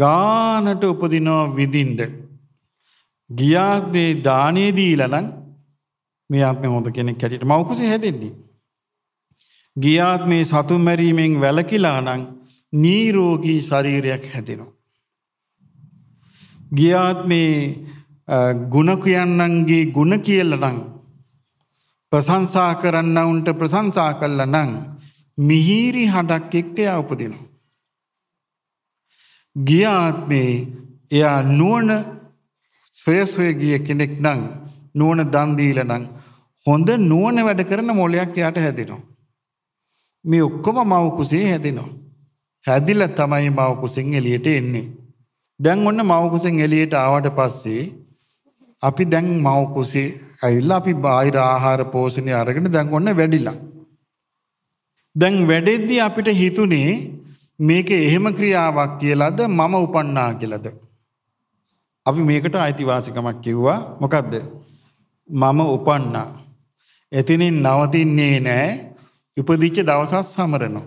ගානට උපදිනෝ විඳින්ඩ. ගියාත්දේ දානයේදී ලනං මේ ආත්මය හොඳ කෙනෙක් කැටිට මවකුසි හැදෙන්නේ. ගියාත් මේ සතුන් මැරීමෙන් වැලකිලා නං නීරෝගී ශරීරයක් හැදෙනවා. ගියාත් මේ ගුණ කියන්නන්ගේ ගුණ කියලනං ප්‍රසංසා කරන්න උන්ට ප්‍රසංසා කල්ල නං මිහිරි හඩක් එක්ක එයා උපදින. ගියාත්මේ එයා නුවන ස්වයස්වය ගිය කෙනෙක් නං නුවන දන්දීල නං හොඳ නුවන වැඩ කරන මොලයක් එයාට හැදෙනවා. මේ ඔක්කොම මවකුසේ හැදෙනවා. හැදිල තමයි මවකුසින් එලියට එන්නේ. දැන් ඔන්න මවකුසින් එලියට ආවට පස්සේ අපි දැන් මව කුසේ ඇවිල්ලා අපි බාහිර ආහාර පෝෂණය අරගෙන දැන් ඔන්න වැඩිලා. දැන් වැඩෙද්දී අපිට හිතුනේ මේක එහෙම ක්‍රියාවක් කියලාද මම උපන්නා කියලාද. අපි මේකට අයිතිවාසිකමක් කිව්වා මොකක්ද. මම උපන්නා. එතිනින් නවතින්නේ නෑ උපදිච්ච දවසත් සමරනවා.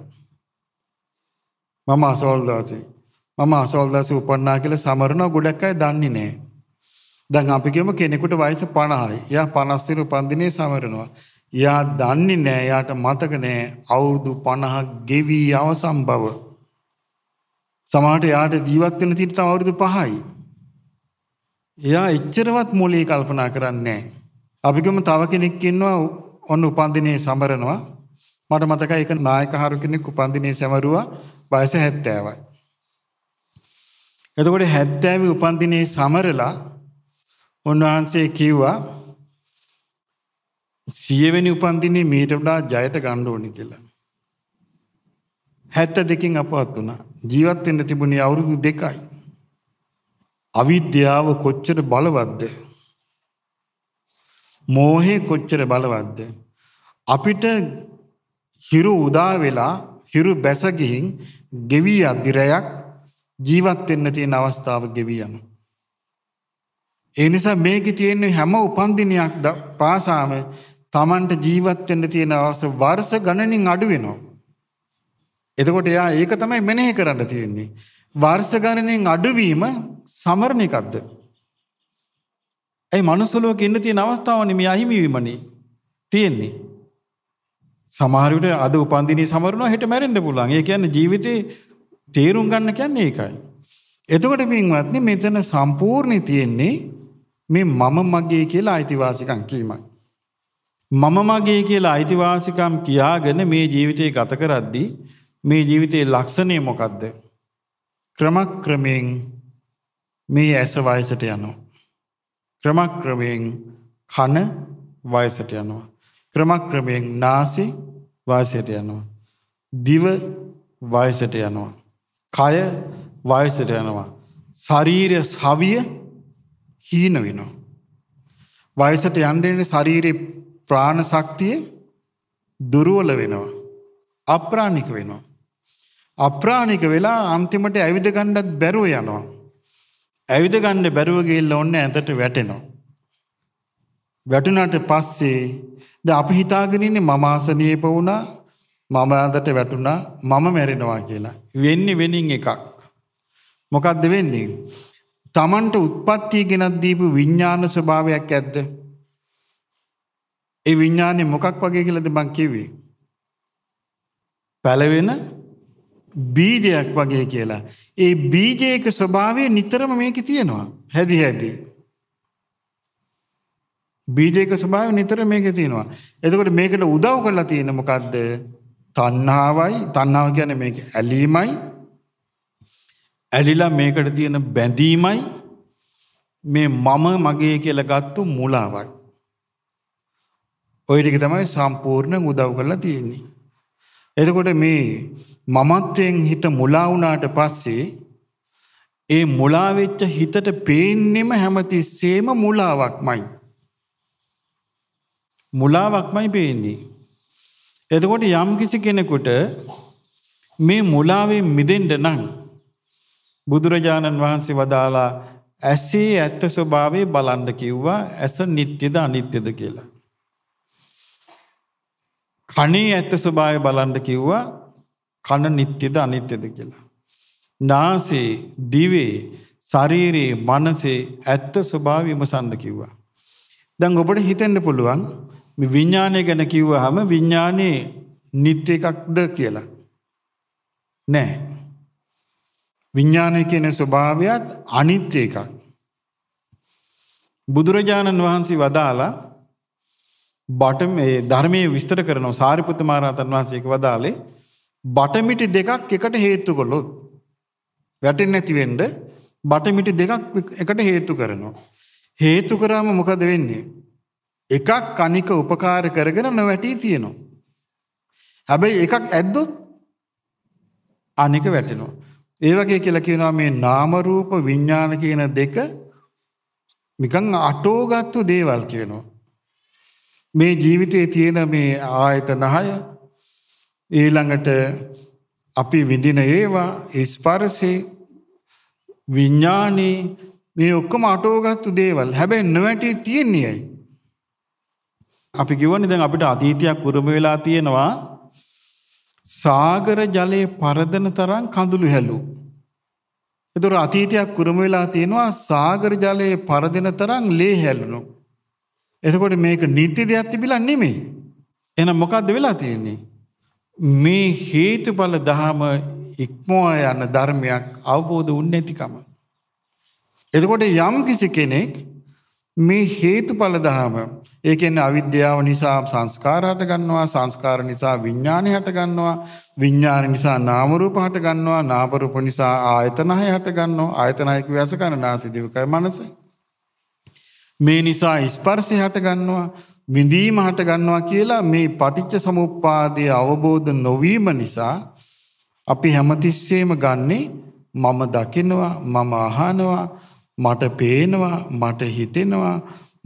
මම අසෝල්දාසි. මම අසෝල්දාසි උපන්නා කියලා සමරනවා ගොඩක් අය දන්නේ නෑ. දැන් අපි කියමු කෙනෙකුට වයස 50යි. එයා 50 උපන්දිනේ සමරනවා. එයා දන්නේ නැහැ, එයාට මතක නැහැ අවුරුදු 50ක් ගෙවි අවසන් බව. සමහරට එයාට ජීවත් වෙන්න තියෙන තව අවුරුදු 5යි. එයා එච්චරවත් මොලේ කල්පනා කරන්නේ නැහැ. අපි කියමු තව කෙනෙක් ඉන්නවා ඔන්න උපන්දිනේ සමරනවා. මට මතකයි එක නායකහරු කෙනෙක් උපන්දිනේ සමරුවා වයස 70යි. එතකොට 70 උපන්දිනේ සමරලා උන්වහන්සේ කිව්වා සියවෙනි උපන්දිනේ මීට වඩා ජයට ගන්න ඕනි කියලා. 72කින් අපවත් වුණා. ජීවත් වෙන්න තිබුණේ අවුරුදු දෙකයි. අවිද්‍යාව කොච්චර බලවත්ද? මෝහය කොච්චර බලවත්ද? අපිට හිරු උදා වෙලා හිරු බැස ගිහින් ගෙවි අධිරයක් ජීවත් වෙන්න තියෙන අවස්ථාව ගෙවි යනවා. ඒ නිසා මේකේ තියෙන හැම උපන්දිනයක් පාසාම Tamanට ජීවත් වෙන්න තියෙන අවශ්‍ය වර්ෂ ගණනින් අඩු වෙනවා. එතකොට එයා ඒක තමයි මෙනෙහි කරන්න තියෙන්නේ. වර්ෂ ගණනින් අඩුවීම සමරණ එකක්ද? ඒ මනුස්ස ලෝකේ ඉන්න තියෙන අවස්ථාවනේ මේ අහිමි වීමනේ තියෙන්නේ. සමහර විට අද උපන්දිනේ සමරනවා හෙට මැරෙන්න පුළුවන්. ඒ කියන්නේ ජීවිතේ තේරුම් ගන්න කියන්නේ ඒකයි. එතකොට පින්වත්නි මෙතන සම්පූර්ණේ තියෙන්නේ මේ මම මගේ කියලා අයිතිවාසිකම් කීමයි. මම මගේ කියලා අයිතිවාසිකම් කියාගෙන මේ ජීවිතය ගත කරද්දී මේ ජීවිතයේ ලක්ෂණය මොකක්ද? ක්‍රමක්‍රමයෙන් මේ ඇස වයසට යනවා. ක්‍රමක්‍රමයෙන් කන වයසට යනවා. ක්‍රමක්‍රමයෙන් නාසි වයසට යනවා. දිව වයසට යනවා. කය වයසට යනවා. ශරීරය සවිය හීන වෙනවා. වයසට යන්ඩෙන ශරීරය ප්‍රාණ ශක්තිය දුරුවල වෙනවා. අප්‍රාණික වෙනවා. අප්‍රාණික වෙලා අන්තිමට ඇවිද ගණ්ඩත් බැරුව යනවා. ඇවිද ගණ්ඩ බැරුවගේල්ල ඔන්න ඇතට වැටෙනවා. වැටුනට පස්සේ ද අපි හිතාගෙනන්නේ මමාසනීප වුණා මම අදට වැටුණා මම මැරෙනවා කියලා. වෙන්නේ වෙනින් එකක්. මොකක්ද වෙන්නේ. තමන්ට උත්පත්තිය ගෙනත් දීපු විඤ්ඤාණ ස්වභාවයක් ඇද්ද? ඒ විඤ්ඤාණය මොකක් වගේ කියලාද මං කිව්වේ? පළවෙන බීජයක් වගේ කියලා. ඒ බීජයක ස්වභාවය නිතරම මේකේ තියෙනවා. හැදි හැදි. බීජයක ස්වභාවය නිතර මේකේ තියෙනවා. එතකොට මේකට උදව් කරලා තියෙන මොකද්ද? තණ්හාවයි. තණ්හාව කියන්නේ මේක ඇලීමයි ඇලිලා මේකට තියෙන බැඳීමයි මේ මම මගේ කියලා ගත්තු මුලාවයි. ඔය ටික තමයි සම්පූර්ණ උදව් කරලා තියෙන්නේ. එතකොට මේ මමත්වයෙන් හිත මුලා වුණාට පස්සේ ඒ මුලා වෙච්ච හිතට පේන්නෙම හැමතිස්සෙම මුලාවක්මයි. මුලාවක්මයි පේන්නේ. එතකොට යම් කිසි කෙනෙකුට මේ මුලාවෙන් මිදෙන්න නම් බුදුරජාණන් වහන්සේ වදාලා ඇසේ ඇත්ත ස්වභාවය බලන්න කිව්වා ඇස නිට්ටිද අනිත්‍යද කියලා. කනේ ඇත්ත ස්වභාවය බලන්න කිව්වා කන නිට්ටිද අනිත්‍යද කියලා. නාසේ දිවේ ශරීරයේ මනසේ ඇත්ත ස්වභාවය විමසන්න කිව්වා. දැන් ඔබට හිතෙන්න පුළුවන් මේ විඥානය ගැන කිව්වහම විඥානේ නිට්ට එකක්ද කියලා. නැහැ. විඤ්ඥානය කියන ස්වභාවයක්ත් අනිත්‍ය එකක්. බුදුරජාණන් වහන්සේ වදාලා බට මේ ධර්මය විස්තර කරන සාරිපුත මාරාතන් වහන්සේක වදාලේ බටමිටි දෙකක් එකට හේතු කොළොත් වැටෙන් නැතිවෙන්ඩ බටමිටි දෙකක් එකට හේතු කරනවා. හේතු කරාම මොකද වෙන්නේ. එකක් කනික උපකාර කරගෙන නොවැටී තියෙනවා. හැබැයි එකක් ඇද්දොත් අනික වැටෙනවා. ඒ වගේ කියලා කියනවා මේ නාම රූප විඥාන කියන දෙක නිකන් අටෝගත්තු දේවල් කියනවා. මේ ජීවිතයේ තියෙන මේ ආයතන හය ඊළඟට අපි විඳින ඒවා ස්පර්ශේ විඥානේ මේ ඔක්කොම අටෝගත්තු දේවල්. හැබැයි නොවැටි තියන්නේ ඇයි? අපි කිව්වනේ දැන් අපිට අතීතයක් උරුම වෙලා තියෙනවා සාගර ජලයේ පරදන තරම් කඳුළු හැලු. ඒතර අතීතයක් කුරුම වෙලා තියෙනවා සාගර ජලයේ පරදෙන තරම් ලේ හැලුණු. එතකොට මේක නිත්‍ය දෙයක් තිබිලා නෙමෙයි. එහෙනම් මොකද්ද වෙලා තියෙන්නේ? මේ හේතුඵල ධහම ඉක්මවා යන ධර්මයක් අවබෝධ වුන්නේ නැතිකම. එතකොට යම් කිසි කෙනෙක් මේ හේතුඵල ධහම ඒ කියන්නේ අවිද්‍යාව නිසා සංස්කාර හට ගන්නවා සංස්කාර නිසා විඥානය හට ගන්නවා විඥාන නිසා නාම රූප හට ගන්නවා නාම රූප නිසා ආයතන හය හට ගන්නවා ආයතන හය කිව්වස කනනාසි දිවකය මනස මේ නිසා ස්පර්ශය හට ගන්නවා විඳීම හට ගන්නවා කියලා මේ පටිච්ච සමුප්පාදයේ අවබෝධ නොවීම නිසා අපි හැමතිස්සෙම ගන්නේ මම දකිනවා මම අහනවා මට පේනවා මට හිතෙනවා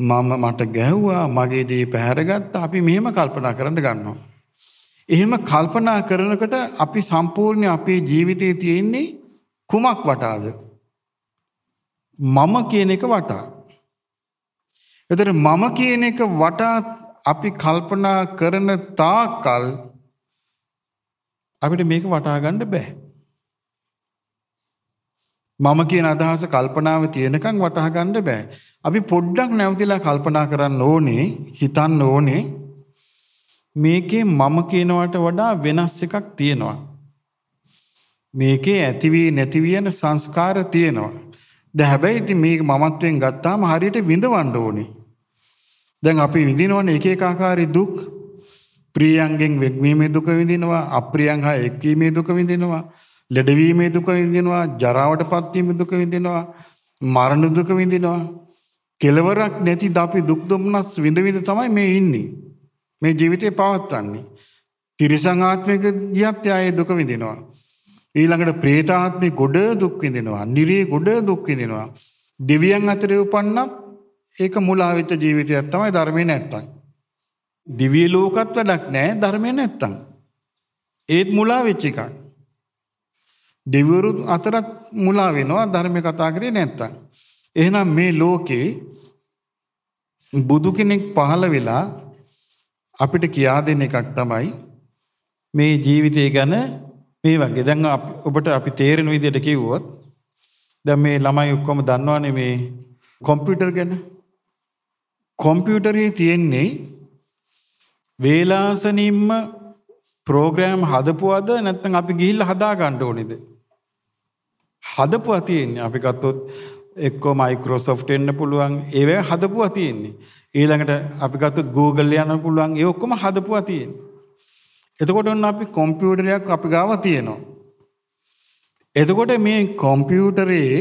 මම මට ගැහුවා මගේ දේ පැහැරගත්තා අපි මෙහෙම කල්පනා කරන්න ගන්නවා. එහෙම කල්පනා කරනකොට අපි සම්පූර්ණ අපේ ජීවිතයේ තියෙන්නේ කුමක් වටාද? මම කියන එක වටා. එතන මම කියන එක වටා අපි කල්පනා කරන තාකල් අපිට මේක වටා ගන්න බෑ. මම කියන අදහස කල්පනාව තියෙනකන් වටහා ගන්න බෑ. අපි පොඩ්ඩක් නැවතිලා කල්පනා කරන්න ඕනේ, හිතන්න ඕනේ මේකේ මම කියනවට වඩා වෙනස් එකක් තියෙනවා. මේකේ ඇතිවි නැතිවි යන සංස්කාර තියෙනවා. දැන් හැබැයි ඉතින් මේක මමත්වෙන් ගත්තාම හරියට විඳවන්න ඕනේ. දැන් අපි විඳිනවනේ එක එක ආකාරي දුක්. ප්‍රියංගෙන් වෙන්වීමේ දුක විඳිනවා, අප්‍රියං හා එක්වීමේ දුක විඳිනවා. ලෙඩවීමේ දුක විඳිනවා ජරාවට පත්වීම දුක විඳිනවා මරණ දුක විඳිනවා කෙලවරක් නැති අපි දුක් දුම්නස් විඳ විඳ තමයි මේ ඉන්නේ මේ ජීවිතේ පවත්වන්නේ තිරිසන් ආත්මික ගියත් ආයේ දුක විඳිනවා ඊළඟට പ്രേත ආත්මේ ගොඩ දුක් විඳිනවා නිරේ ගොඩ දුක් විඳිනවා දෙවියන් අතරේ උපන්නත් ඒක මුලාවිත ජීවිතයක් තමයි ධර්මේ නැත්තම් දිව්‍ය ලෝකත් වැඩක් නැහැ ධර්මේ නැත්තම් ඒත් මුලා වෙච්ච එකක් දෙවිවරු අතරත් මුලා වෙනවා ධර්මය කතා කරේ නැත්තම්. එහෙනම් මේ ලෝකේ බුදු කෙනෙක් පහළ වෙලා අපිට කියා දෙන එකක් තමයි මේ ජීවිතය ගැන මේ වගේ. දැන් ඔබට අපි තේරෙන විදිහට කිව්වොත් දැන් මේ ළමයි ඔක්කොම දන්නවනේ මේ කොම්පියුටර් ගැන. කොම්පියුටරේ තියෙන්නේ වේලාසනින්ම ප්‍රෝග්‍රෑම් හදපුවද නැත්නම් අපි ගිහිල්ලා හදා ගන්න ඕනේද? හදපුවා තියෙන්නේ. අපි ගත්තොත් එක්කෝ Microsoft එන්න පුළුවන්. ඒව හදපුවා තියෙන්නේ. ඊළඟට අපි ගත්තොත් Google යන්න පුළුවන්. ඒ ඔක්කොම හදපුවා තියෙන්නේ. එතකොට ඔන්න අපි කම්පියුටරයක් අපි ගාව තියෙනවා. එතකොට මේ කොම්පියුටරේ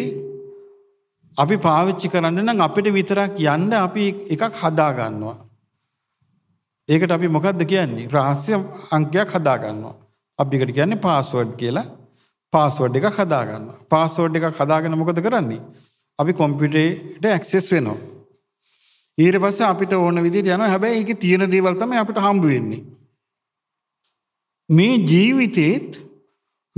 අපි පාවිච්චි කරන්න නම් අපිට විතරක් යන්න අපි එකක් හදා ගන්නවා. ඒකට අපි මොකක්ද කියන්නේ රහස්‍ය අංකයක් හදා ගන්නවා. අපි එකට කියන්නේ පාස්වර්ඩ් කියලා. පාස්වර්ඩ් එකක් හදාගන්නවා. පාස්වර්ඩ් එකක් හදාගෙන මොකද කරන්නේ? අපි කොම්පියුටරේට ඇක්සස් වෙනවා. ඊට පස්සේ අපිට ඕන විදිහට යනවා. හැබැයි ඒකේ තියෙන දේවල් තමයි අපිට හම්බ වෙන්නේ. මේ ජීවිතේත්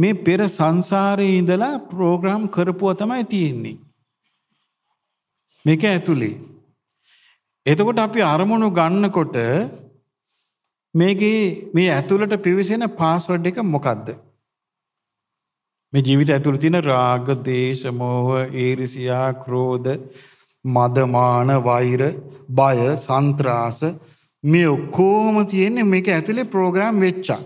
මේ පෙර සංසාරයේ ඉඳලා ප්‍රෝග්‍රෑම් කරපුවා තමයි තියෙන්නේ. මේක ඇතුලේ. එතකොට අපි අරමුණු ගන්නකොට මේකේ මේ ඇතුළට පිවිසෙන පාස්වර්ඩ් එක මොකද්ද? මේ ජීවිතය ඇතුළේ තියෙන රාග, දේශ, මෝහ, ඊර්ෂියා, ක්‍රෝධ, මද, මාන, වෛර, බය, සන්ත්‍රාස මේ ඔක්කොම තියෙන්නේ මේක ඇතුලේ ප්‍රෝග්‍රෑම් වෙච්චා.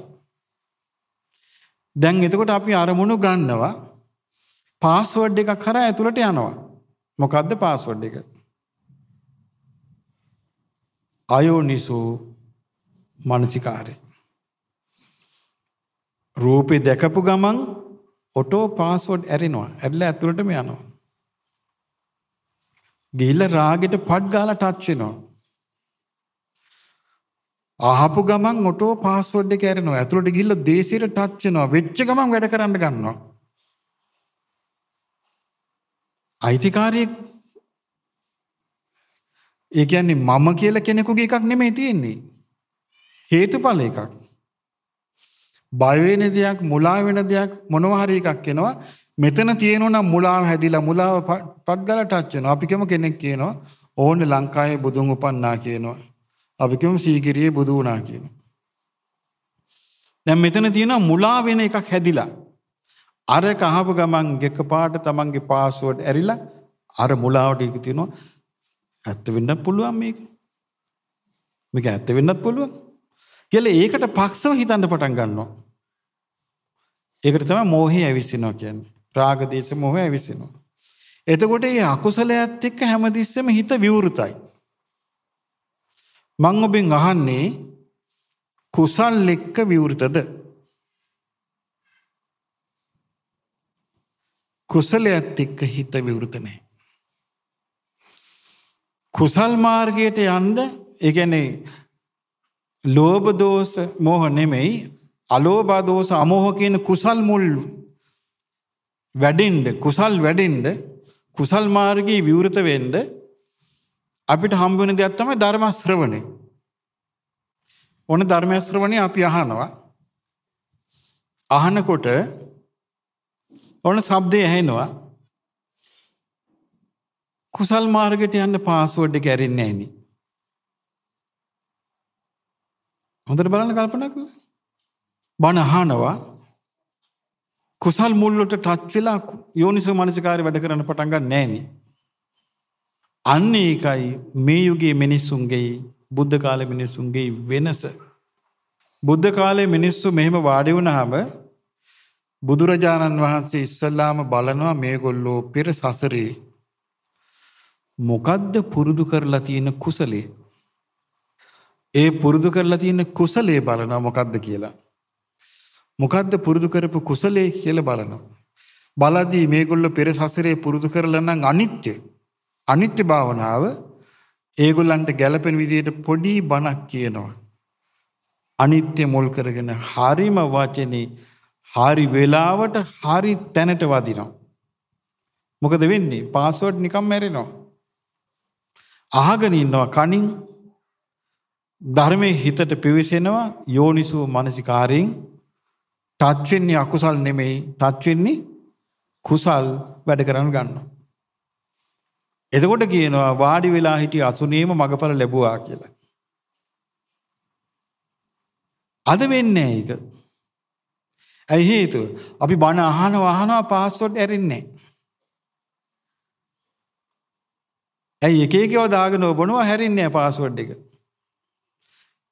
දැන් එතකොට අපි අරමුණු ගන්නවා පාස්වර්ඩ් එකක් හරහා ඇතුළට යනවා. මොකද්ද පාස්වර්ඩ් එක? අයෝනිසෝ මානසිකාරේ. රූපේ දැකපු ගමන් ඔටෝ පාස්වර්ඩ් ඇරෙනවා. ඇරලා ඇතුළටම යනවා. ගිහිල්ලා රාගෙට පඩ් ගාලා ටච් වෙනවා. ආහපු ගමන් ඔටෝ පාස්වර්ඩ් එක ඇරෙනවා. ඇතුළට ගිහිල්ලා දේශීර ටච් වෙනවා. වෙච්ච ගමන් වැඩ කරන්න ගන්නවා. අයිතිකාරයෙක් ඒ කියන්නේ මම කියලා කෙනෙකුගේ එකක් නෙමෙයි තියෙන්නේ. හේතුඵල එකක්. බයවෙන දෙයක් මුලා වෙන දෙයක් මොනවා හරි එකක් එනවා මෙතන තියෙනවා නම් මුලාව හැදිලා මුලාව පට්ගල ටච් වෙනවා අපි කම කෙනෙක් කියනවා ඕන්නේ ලංකාවේ බුදුන් උපන්නා කියනවා අපි කියමු සීගිරියේ බුදු වුණා කියනවා දැන් මෙතන තියෙනවා මුලා වෙන එකක් හැදිලා අර කහව ගමන් එකපාරට තමන්ගේ පාස්වර්ඩ් ඇරිලා අර මුලාවට එක තියෙනවා ඇත්ත වෙන්නත් පුළුවන් මේක මේක ඇත්ත වෙන්නත් පුළුවන් කියලා ඒකට පක්ෂව හිතන්න පටන් ගන්නවා ඒකට තමයි මෝහය ඇවිසිනවා කියන්නේ. රාග දේශ මොහය ඇවිසිනවා. එතකොට මේ අකුසලයත් එක්ක හැමතිස්සෙම හිත විවෘතයි. මං ඔබෙන් අහන්නේ කුසල් එක්ක විවෘතද? කුසලයත් එක්ක හිත විවෘත නැහැ. කුසල් මාර්ගයට යන්න ඒ කියන්නේ ලෝභ දෝෂ මෝහ නෙමෙයි අලෝභ දෝෂ අමෝහ කියන කුසල් මුල් වැඩෙන්න කුසල් වැඩෙන්න කුසල් මාර්ගයේ විවෘත වෙන්න අපිට හම්බ වෙන දෙයක් තමයි ධර්ම ශ්‍රවණය. ඕන ධර්ම ශ්‍රවණය අපි අහනවා. අහනකොට ඕන ශබ්දය ඇහෙනවා. කුසල් මාර්ගයට යන්න පාස්වර්ඩ් එක ඇරෙන්නේ නැහැ නේ. හොඳට බලන්න කල්පනා කරලා බණ අහනවා කුසල් මුල් වලට ටච් වෙලා යෝනිසෝ මනසිකාරය වැඩ කරන්න පටන් ගන්න නෑනේ. අන්න ඒකයි මේ යුගයේ මිනිස්සුන්ගේ බුද්ධ කාලේ මිනිස්සුන්ගේ වෙනස. බුද්ධ කාලේ මිනිස්සු මෙහෙම වාඩි වුණාම බුදුරජාණන් වහන්සේ ඉස්සල්ලාම බලනවා මේගොල්ලෝ පෙර සසරේ මොකද්ද පුරුදු කරලා තියෙන කුසලේ ඒ පුරුදු කරලා තියෙන කුසලේ බලනවා මොකද්ද කියලා මොකද්ද පුරුදු කරපු කුසලයේ කියලා බලනවා. බලදී මේගොල්ලෝ පෙර සසරේ පුරුදු කරලා නම් අනිත්‍ය අනිත්‍ය භාවනාව ඒගොල්ලන්ට ගැළපෙන විදියට පොඩි බණක් කියනවා. අනිත්‍ය මුල් කරගෙන හරිම වචනේ හරි වෙලාවට හරි තැනට වදිනවා. මොකද වෙන්නේ? පාස්වර්ඩ් නිකම් මැරෙනවා. අහගෙන ඉන්නවා කණින් ධර්මයේ හිතට පිවිසෙනවා යෝනිසෝ මානසිකාරයෙන් තත්වෙන්නේ අකුසල් නෙමෙයි තත්වෙන්නේ කුසල් වැඩ කරන්න ගන්නවා. එතකොට කියනවා වාඩි වෙලා හිටිය අසුනේම මගඵල ලැබුවා කියලා. අද වෙන්නේ ඒක. ඇයි හේතුව? අපි බණ අහන වහනවා පාස්වර්ඩ් ඇරෙන්නේ ඇයි එක එකව දාගෙන බොනවා හැරෙන්නේ නැහැ පාස්වර්ඩ් එක.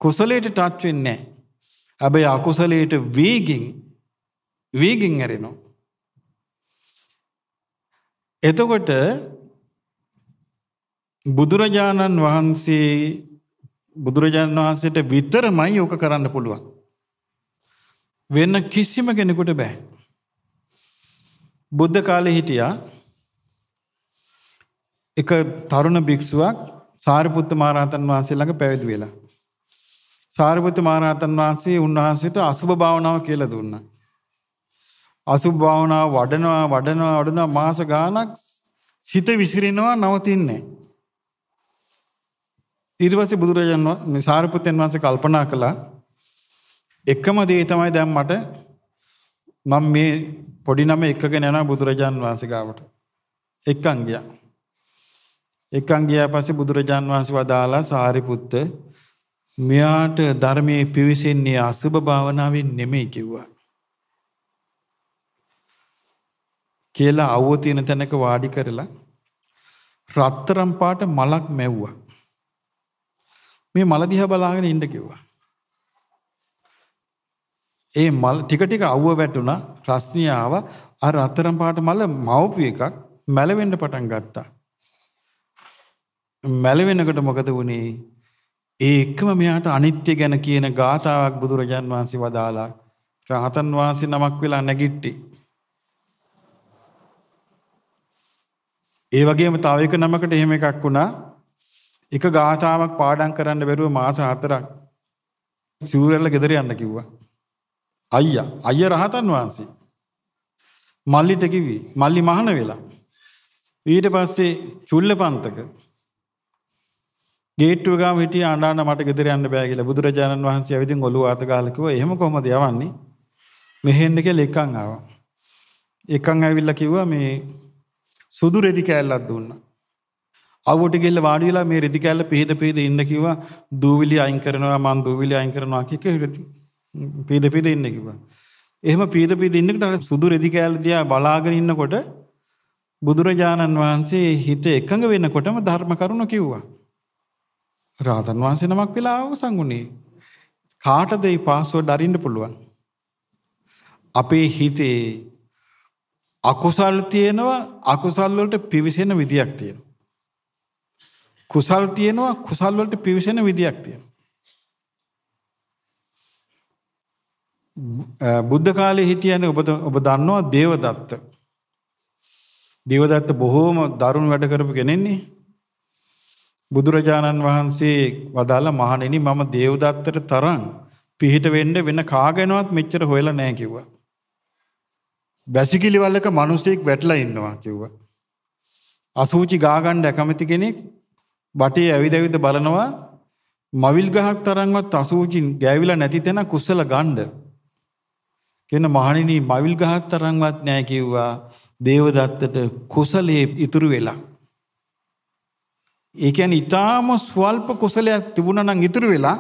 කුසලයට ටච් වෙන්නේ නැහැ. හැබැයි අකුසලයට වේගෙන් වේගෙන් ඇරෙනවා. එතකොට බුදුරජාණන් වහන්සේ බුදුරජාණන් වහන්සේට විතරමයි ඕක කරන්න පුළුවන්. වෙන්න කිසිම කෙනෙකුට බෑ. බුද්ධ කාලේ හිටියා එක තරුණ භික්ෂුවක් සාරිපුත්ත මහරහතන් වහන්සේ ළඟ පැවිදි වෙලා සාරිපුත්‍ර මහරහතන් වහන්සේ උන්වහන්සේට අසුභ භාවනාව කියලා දුන්නා. අසුභ භාවනාව වඩනවා වඩනවා වඩනවා මාස ගාණක් සිත විසිරෙනවා නවතින්නේ. ඊට පස්සේ බුදුරජාණන් වහන්සේ සාරිපුත්‍රයන් වහන්සේ කල්පනා කළා එකම දේ තමයි දැන් මට මම මේ පොඩි නම එකගෙන යනවා බුදුරජාණන් වහන්සේ ගාවට. එක්කන් ගියා. එක්කන් ගියා පස්සේ බුදුරජාණන් වහන්සේ වදාලා සාරිපුත්‍ර මෙයාට ධර්මය පිවිසෙන්නේ අසුභ භාවනාවෙන් නෙමෙයි කිව්වා. කියලා අව්ව තියෙන තැනක වාඩි කරලා රත්තරම් පාට මලක් මැව්වා. මේ මල දිහා බලාගෙන ඉන්න කිව්වා. ඒ මල් ටික ටික අවුව වැටුණා රස්නිය ආව අර රත්තරම් පාට මල මවපු එකක් මැලවෙන්න පටන් ගත්තා. මැලවෙනකොට මොකද වුනේ? ඒ එකම මෙයාට අනිත්‍ය ගැන කියන ගාතාවක් බුදුරජාන් වහන්සේ වදාලා රහතන් වහන්සේ නමක් වෙලා නැගිට්ටි. ඒ වගේම තව එක නමකට එහෙම එකක් වුණා. එක ගාතාවක් පාඩම් කරන්න බැරුව මාස 4ක් සිවුරැල්ල ගෙදර යන්න කිව්වා. අයියා අයියා රහතන් වහන්සේ මල්ලිට කිවි මල්ලි මහන වෙලා ඊට පස්සේ චුල්ලපන්තක ගේට්ටුව ගාව හිටිය අඬන්න මට ගෙදර යන්න බෑ කියලා බුදුරජාණන් වහන්සේ ඇවිදින් ඔළුව අත ගාලා කිව්වා එහෙම කොහමද යවන්නේ මෙහෙන්න කියලා එකන් ආවා එකන් ඇවිල්ලා කිව්වා මේ සුදු රෙදි කෑල්ලක් දුන්නා අවුවට ගිහිල්ලා වාඩි වෙලා මේ රෙදි කෑල්ල පිහිට පිහිට ඉන්න කිව්වා දූවිලි අයින් කරනවා මං දූවිලි අයින් කරනවා කික පිහිට පිහිට ඉන්න කිව්වා එහෙම පිහිට පිහිට ඉන්නකොට සුදු රෙදි කෑල්ල දිහා බලාගෙන ඉන්නකොට බුදුරජාණන් වහන්සේ හිත එකඟ වෙනකොටම ධර්ම කරුණ කිව්වා රාතන් වහන්සේ නමක් වෙලා අවසන්ුණේ. කාටද මේ පාස්වර්ඩ් අරින්න පුළුවන්? අපේ හිතේ අකුසල් තියෙනවා අකුසල් වලට පිවිසෙන විදියක් තියෙනවා. කුසල් තියෙනවා කුසල් වලට පිවිසෙන විදියක් තියෙනවා. බුද්ධ කාලේ හිටියනේ ඔබ ඔබ දන්නවා දේවදත්ත. දේවදත්ත බොහෝම දරුණු වැඩ කරපු කෙනෙන්නේ. බුදුරජාණන් වහන්සේ වදාළ මහණෙනි මම දේවදත්තට තරම් පිහිට වෙන්න වෙන කාගෙනවත් මෙච්චර හොයලා නැහැ කිව්වා. බැසිකිලි වලක මිනිසෙක් වැටලා ඉන්නවා කිව්වා. අසූචි ගාගන්න කැමති කෙනෙක් බටේ ඇවිද ඇවිද බලනවා මවිල් ගහක් තරම්වත් අසූචි ගෑවිලා නැති තැන කුසල ගණ්ඩ. කියන මහණෙනි මවිල් ගහක් තරම්වත් නැහැ කිව්වා. දේවදත්තට කුසලයේ ඉතුරු වෙලා ඒ කියන්නේ ඊටාම ස්වල්ප කුසලයක් තිබුණා නම් ඉතුරු වෙලා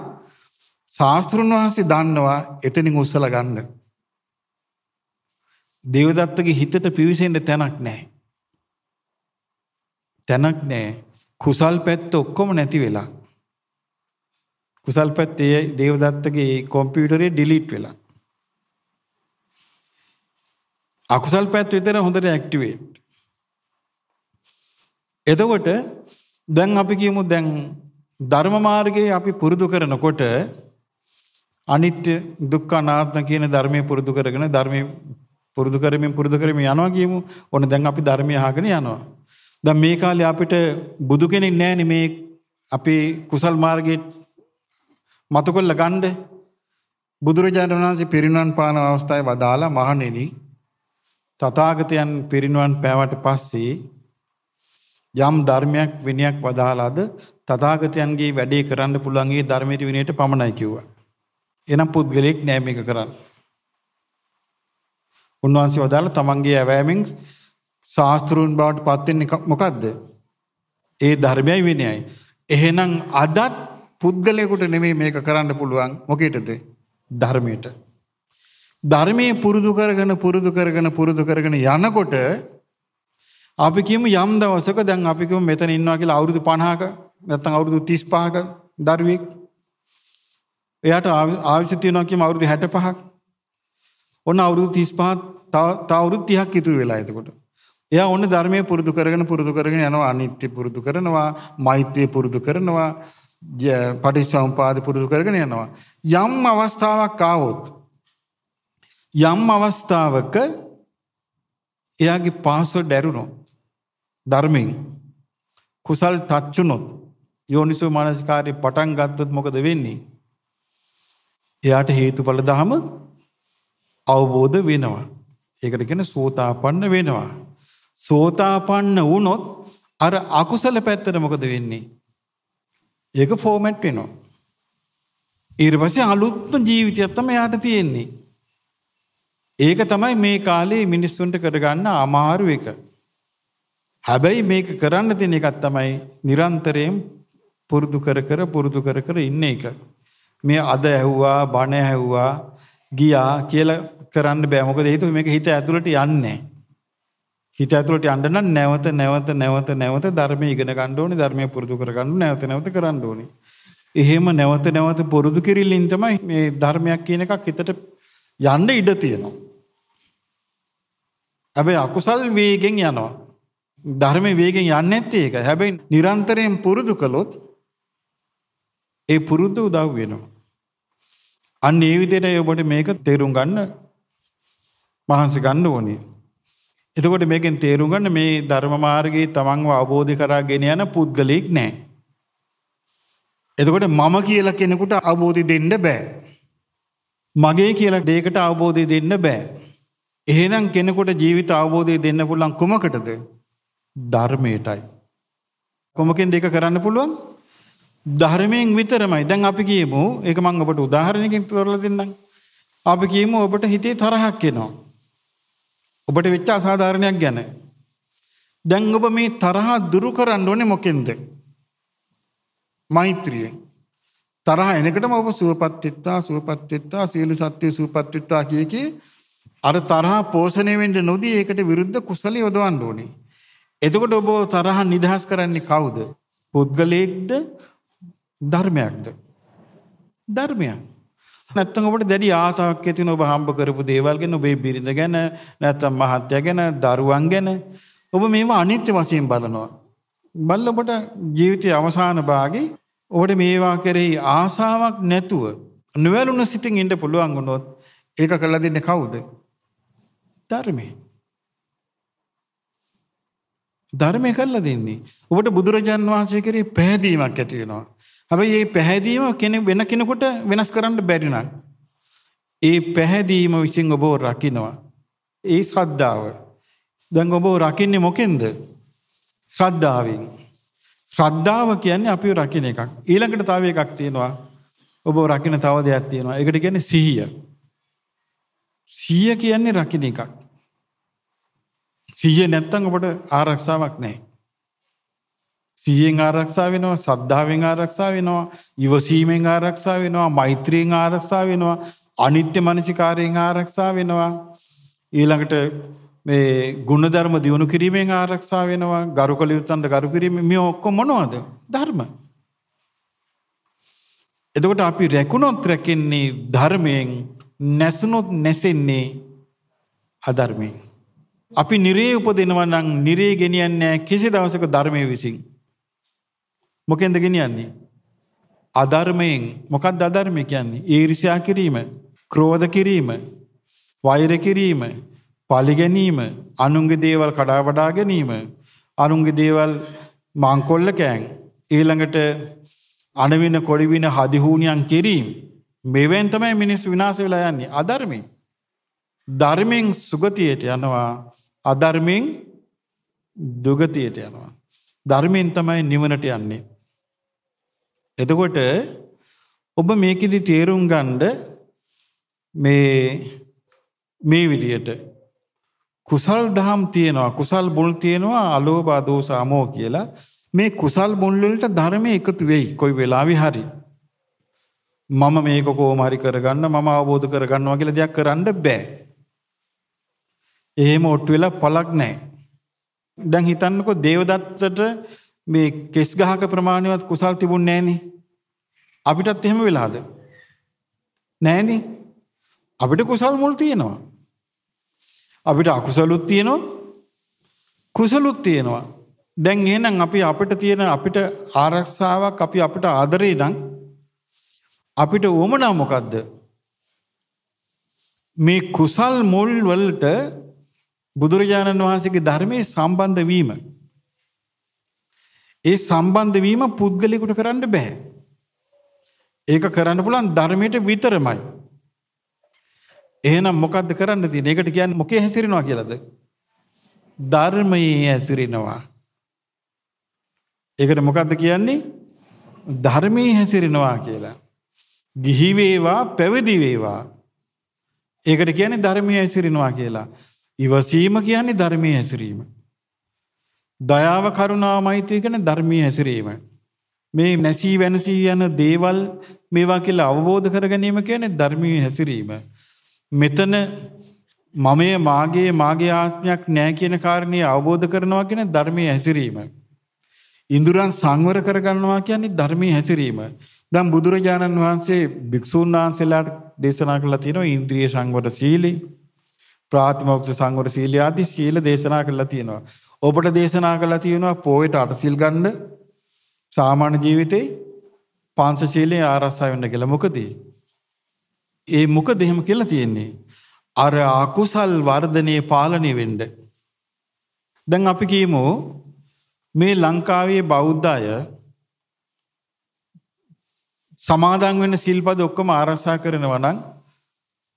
ශාස්ත්‍රුන් වහන්සේ දන්නවා එතනින් උස්සලා ගන්න. දේවදත්තගේ හිතට පිවිසෙන්න තැනක් නැහැ. තැනක් නැහැ. කුසල් පැත්ත ඔක්කොම නැති වෙලා. කුසල් පැත්තේ දේවදත්තගේ කොම්පියුටරේ ඩිලීට් වෙලා. අකුසල් පැත්ත විතර හොඳට ඇක්ටිවේට්. එතකොට දැන් අපි කියමු දැන් ධර්ම මාර්ගයේ අපි පුරුදු කරනකොට අනිත්‍ය දුක්ඛ අනාත්ම කියන ධර්මයේ පුරුදු කරගෙන ධර්මයේ පුරුදු කරමින් පුරුදු කරමින් යනවා කියමු. ඕන දැන් අපි ධර්මය අහගෙන යනවා. දැන් මේ කාලේ අපිට බුදු කෙනෙක් නැහැ මේ අපේ කුසල් මාර්ගයේ මතකොල්ල ගන්න බුදුරජාණන් වහන්සේ පිරිනුවන් පාන අවස්ථාවේ වදාලා මහණෙනි තථාගතයන් පිරිනුවන් පෑවට පස්සේ යම් ධර්මයක් විනයක් වදාලාද තථාගතයන්ගේ වැඩේ කරන්න පුළුවන් ඒ ධර්මයේ විනයට පමණයි කිව්වා. එනම් පුද්ගලෙක් නෑ මේක කරන්න. උන්වහන්සේ වදාළ තමන්ගේ ඇවෑමෙන් ශාස්ත්‍රුන් බවට පත් වෙන්නේ මොකද්ද? ඒ ධර්මයයි විනයයි. එහෙනම් අදත් පුද්ගලයෙකුට නෙමෙයි මේක කරන්න පුළුවන් මොකේදද? ධර්මයට. ධර්මයේ පුරුදු කරගෙන පුරුදු කරගෙන පුරුදු කරගෙන යනකොට අපි කියමු යම් දවසක දැන් අපි කියමු මෙතන ඉන්නවා කියලා අවුරුදු 50ක නැත්නම් අවුරුදු 35ක දරුවෙක් එයාට අවශ්‍ය තියෙනවා කියමු අවුරුදු 65ක් ඔන්න අවුරුදු 35 තව අවුරුදු 30ක් ඉතුරු වෙලා එතකොට එයා ඔන්න ධර්මයේ පුරුදු කරගෙන පුරුදු කරගෙන යනවා අනිත්‍ය පුරුදු කරනවා මෛත්‍රිය පුරුදු කරනවා පටිච්චසමුපාද පුරුදු කරගෙන යනවා යම් අවස්ථාවක් ආවොත් යම් අවස්ථාවක එයාගේ පාස්වර්ඩ් ඇරුණොත් ධර්මයෙන් කුසල් ටච්චුනොත් යෝනිසු මානසිකාරය පටන් ගත්තොත් මොකද වෙන්නේ. එයාට හේතුඵල දහම අවබෝධ වෙනවා. ඒකටගෙන සෝතාපන්න වෙනවා. සෝතාපන්න වුනොත් අර අකුසල පැත්තට මොකද වෙන්නේ. ඒක ෆෝමැට් වෙනවා. ඊර්වසේ අලුත්ම ජීවිතයත්තම යාට තියෙන්නේ. ඒක තමයි මේ කාලේ මිනිස්සුන්ට කරගන්න අමාරු එක. හැබැයි මේක කරන්න තියෙන එකක් තමයි නිරන්තරයෙන් පුරුදු කර කර පුරුදු කර කර ඉන්න එක. මේ අද ඇහුවා බණ ඇහුවා ගියා කියලා කරන්න බෑ. මොකද හේතුව මේක හිත ඇතුළට යන්නේ හිත ඇතුළට යන්න නම් නැවත නැවත නැවත නැවත ධර්මයේ ඉගෙන ගන්න ඕනේ, ධර්මයේ පුරුදු කර ගන්න නැවත නැවත කරන්න ඕනේ. එහෙම නැවත නැවත පුරුදු කිරිලින් තමයි මේ ධර්මයක් කියන එකක් හිතට යන්න ඉඩ තියෙනවා. හැබැයි අකුසල් වේගෙන් යනවා. ධර්මයේ වේගෙන් යන්නේ නැත්තේ ඒක. හැබැයි නිරන්තරයෙන් පුරුදු කළොත් ඒ පුරුදු උදව් වෙනවා. අන්න ඒ විදිහට ඔබට මේක තේරුම් ගන්න මහන්සි ගන්න ඕනේ. එතකොට මේකෙන් තේරුම් ගන්න මේ ධර්ම මාර්ගයේ තමන්ව අවබෝධ කරගෙන යන පුද්ගලෙක් නැහැ. එතකොට මම කියලා කෙනෙකුට අවබෝධි දෙන්න බෑ. මගේ කියලා දෙයකට අවබෝධය දෙන්න බෑ. එහෙනම් කෙනෙකුට ජීවිත අවබෝධය දෙන්න පුළුවන් කුමකටද? ධර්මයටයි. කොමකින් දෙක කරන්න පුළුවන්? ධර්මයෙන් විතරමයි. දැන් අපි කියමු ඒක මම ඔබට උදාහරණයකින් තෝරලා දෙන්නම්. අපි කියමු ඔබට හිතේ තරහක් එනවා. ඔබට වෙච්ච අසාධාරණයක් ගැන. දැන් ඔබ මේ තරහ දුරු කරන්න ඕනේ මොකෙන්ද? මෛත්‍රියෙන්. තරහ එනකොටම ඔබ සුවපත් වෙත්තා සුවපත් වෙත්තා සියලු සත්‍ය සුවපත් වෙත්තා කිය කී අර තරහ පෝෂණය වෙන්න නොදී ඒකට විරුද්ධ කුසල යොදවන්න ඕනේ. එතකොට ඔබ තරහ නිදහස් කරන්නේ කවුද? පුද්ගලයෙක්ද ධර්මයක්ද? ධර්මයක්. නැත්තම් ඔබට දැඩි ආසාවක් ඇති වෙන ඔබ හම්බ කරපු දේවල් ගැන ඔබේ බිරිඳ ගැන නැත්තම් මහත්ය ගැන දරුවන් ගැන ඔබ මේවා අනිත්‍ය වශයෙන් බලනවා. බල්ල ඔබට ජීවිතයේ අවසාන භාගේ ඔබට මේවා කෙරෙහි ආසාවක් නැතුව නොවැළුණු සිතින් ඉන්න පුළුවන් වුණොත් ඒක කළා දෙන්නේ කවුද? ධර්මයේ ධර්මය කරලා දෙන්නේ. ඔබට බුදුරජාන් වහන්සේ කරේ පැහැදීමක් ඇති වෙනවා. හැබැයි මේ පැහැදීම කෙනෙක් වෙන කෙනෙකුට වෙනස් කරන්න බැරි නම් ඒ පැහැදීම විසින් ඔබව රකින්නවා. ඒ ශ්‍රද්ධාව. දැන් ඔබව රකින්නේ මොකෙන්ද? ශ්‍රද්ධාවෙන්. ශ්‍රද්ධාව කියන්නේ අපිව රකින්න එකක්. ඊළඟට තව එකක් තියෙනවා. ඔබව රකින්න තව දෙයක් තියෙනවා. ඒකට කියන්නේ සිහිය. සිහිය කියන්නේ රකින්න එකක්. සිහිය නැත්තම් අපට ආරක්ෂාවක් නැහැ. සිහියෙන් ආරක්ෂා වෙනවා, සද්ධාවෙන් ආරක්ෂා වෙනවා, ඉවසීමෙන් ආරක්ෂා වෙනවා, මෛත්‍රියෙන් ආරක්ෂා වෙනවා, අනිත්‍ය මනසිකාරයෙන් ආරක්ෂා වෙනවා. ඊළඟට මේ ගුණධර්ම දියුණු කිරීමෙන් ආරක්ෂා වෙනවා, ගරුකල යුත්තන්ට ගරු කිරීම මේ ඔක්කොම මොනවද? ධර්ම. එතකොට අපි රැකුණොත් රැකෙන්නේ ධර්මයෙන්, නැසුණොත් නැසෙන්නේ අධර්මයෙන්. අපි නිරේ උපදිනවා නම් නිරේ ගෙනියන්නේ කිසි දවසක ධර්මයේ විසින්. මොකෙන්ද ගෙනියන්නේ? අධර්මයෙන්. මොකක්ද අධර්මය කියන්නේ? ඊර්ෂ්‍යා කිරීම, ක්‍රෝධ කිරීම, වෛර කිරීම, පලි ගැනීම, අනුන්ගේ දේවල් කඩා වඩා ගැනීම, අනුන්ගේ දේවල් මංකොල්ල කෑන්. ඊළඟට අනවින කොඩිවින හදිහූනියන් කිරීම මෙවෙන් තමයි මිනිස් විනාශ වෙලා යන්නේ අධර්මී. ධර්මයෙන් සුගතියට යනවා අධර්මයෙන් දුගතියට යනවා. ධර්මයෙන් තමයි නිවනට යන්නේ. එතකොට ඔබ මේකෙදි තේරුම් ගන්න මේ මේ විදියට කුසල් දහම් තියෙනවා කුසල් මුල් තියෙනවා අලෝභ දෝස අමෝ කියලා මේ කුසල් මුල් වලට ධර්මයේ එකතු වෙයි කොයි වෙලාවෙ හරි මම මේක කොහොම හරි කරගන්න මම අවබෝධ කරගන්නවා කියලා දෙයක් කරන්න බෑ එහෙම ඔට්ටු වෙලා පළක් නැහැ. දැන් හිතන්නකෝ දේවදත්තට මේ කෙස් ගහක ප්‍රමාණවත් කුසල් තිබුණේ නැහෙනේ. අපිටත් එහෙම වෙලාද? නැහෙනේ. අපිට කුසල් මුල් තියෙනවා. අපිට අකුසලුත් තියෙනවා. කුසලුත් තියෙනවා. දැන් එහෙනම් අපි අපිට තියෙන අපිට ආරක්ෂාවක් අපි අපිට ආදරේ නම් අපිට උවමනා මොකද්ද? මේ කුසල් මුල් වලට බුදුරජාණන් වහන්සේගේ ධර්මයේ සම්බන්ධ වීම. ඒ සම්බන්ධ වීම පුද්ගලයෙකුට කරන්න බෑ. ඒක කරන්න පුළුවන් ධර්මයට විතරමයි. එහෙනම් මොකද්ද කරන්න තියෙන්නේ? ඒකට කියන්නේ මොකේ හැසිරෙනවා කියලාද? ධර්මයේ හැසිරෙනවා. ඒකට මොකද්ද කියන්නේ? ධර්මයේ හැසිරෙනවා කියලා. ගිහි වේවා පැවිදි වේවා. ඒකට කියන්නේ ධර්මයේ හැසිරෙනවා කියලා. ඉවසීම කියන්නේ ධර්මයේ හැසිරීම. දයාව කරුණා මෛත්‍රිය කියන්නේ ධර්මයේ හැසිරීම. මේ නැසී වෙනසී යන දේවල් මේවා කියලා අවබෝධ කර ගැනීම කියන්නේ ධර්මයේ හැසිරීම. මෙතන මමයේ මාගේ මාගේ ආත්මයක් නැහැ කියන කාරණේ අවබෝධ කරනවා කියන්නේ ධර්මයේ හැසිරීම. ඉන්ද්‍රයන් සංවර කර ගන්නවා කියන්නේ ධර්මයේ හැසිරීම. දැන් බුදුරජාණන් වහන්සේ භික්ෂූන් වහන්සේලාට දේශනා කළා තියෙනවා ඉන්ද්‍රිය සංවර සීලී ප්‍රාතිමෝක්ෂ සංවර සීලය ආදී සීල දේශනා කරලා තියෙනවා. ඔබට දේශනා කරලා තියෙනවා පොයට අට සීල් ගන්න සාමාන්‍ය ජීවිතේ පංච සීලේ ආරක්ෂා වෙන්න කියලා. මොකද ඒ මොකද එහෙම කියලා තියෙන්නේ? අර අකුසල් වර්ධනයේ පාලනය වෙන්න. දැන් අපි කියමු මේ ලංකාවේ බෞද්ධ අය සමාදන් වෙන සිල්පද ඔක්කොම ආරක්ෂා කරනවා නම්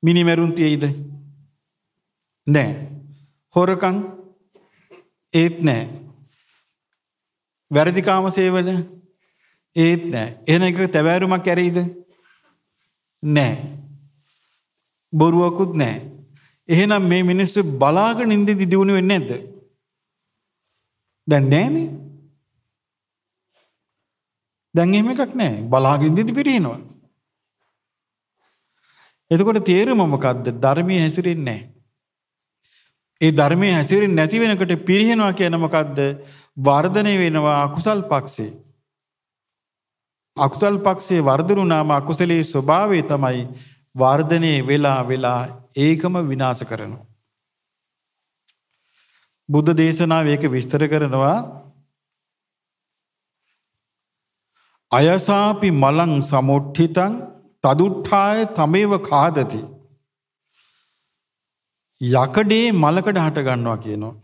මිනිමරුන් තියෙයිද? නෑ. හොරකං ඒත් නෑ. වැරදිකාම සේවන ඒත් නෑ. එන එක තැවෑරුමක් ඇරයිද නෑ. බොරුවකුත් නෑ. එහෙනම් මේ මිනිස්සු බලාගෙන ඉඳි දිදිවුණු වෙන්නේ නැද්ද? දැන් නෑනේ. දැන් එහෙම එකක් නෑ. බලාගෙන ඉඳි පිරිනව. එතකොට තේරුම මොකද්ද? ධර්මයේ හැසිරෙන්නේ නෑ. ඒ ධර්මයේ හැසිරෙන්නේ නැති වෙනකොට පිරිහෙනවා කියන මොකද්ද? වර්ධනය වෙනවා අකුසල් පක්ෂේ. අකුසල් පක්ෂේ වර්ධනුනාම අකුසලයේ ස්වභාවය තමයි වර්ධනය වෙලා වෙලා ඒකම විනාශ කරනවා. බුද්ධ දේශනාව ඒක විස්තර කරනවා අයසාපි මලං සමුට්ඨිතං තදුට්ඨාය තමේව කාදති යකඩේ මලකඩ හට ගන්නවා කියනවා.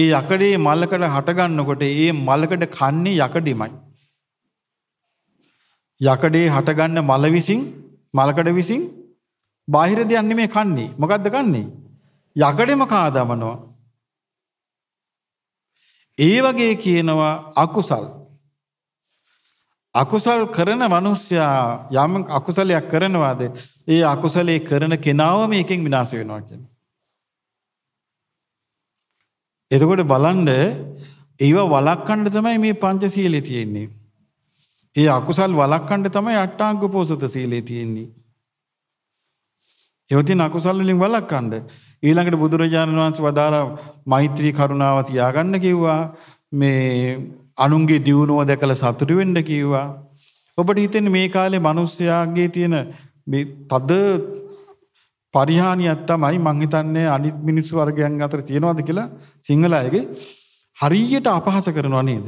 ඒ යකඩේ මලකඩ හට ගන්නකොට ඒ මලකඩ කන්නේ යකඩෙමයි. යකඩේ හට ගන්න මල විසින් මලකඩ විසින් බාහිර දෙයක් නෙමෙයි කන්නේ. මොකද්ද කන්නේ? යකඩෙම කා දමනවා. ඒ වගේ කියනවා අකුසල්. අකුසල් කරන මිනිස්සයා යම් අකුසලයක් කරනවාද ඒ අකුසලේ කරන කෙනාව මේකෙන් විනාශ වෙනවා කියන්නේ. එතකොට බලන්න ඒව වළක්වන්න තමයි මේ පංචශීලයේ තියෙන්නේ. ඒ අකුසල් වළක්වන්න තමයි අට්ඨාංග පොසත සීලයේ තියෙන්නේ. ඒව තියෙන අකුසල් වලින් වළක්වන්න. ඊළඟට බුදුරජාණන් වහන්සේ වදාලා මෛත්‍රී කරුණාව තියාගන්න කිව්වා. මේ අනුන්ගේ දියුණුව දැකලා සතුටු වෙන්න කිව්වා. ඔබට හිතෙන්නේ මේ කාලේ මිනිස්යාගේ තියෙන මේ තද පරිහානියක් තමයි මං හිතන්නේ අනිත් මිනිස් වර්ගයන් අතර තියෙනවද කියලා සිංහල අයගේ හරියට අපහාස කරනවා නේද?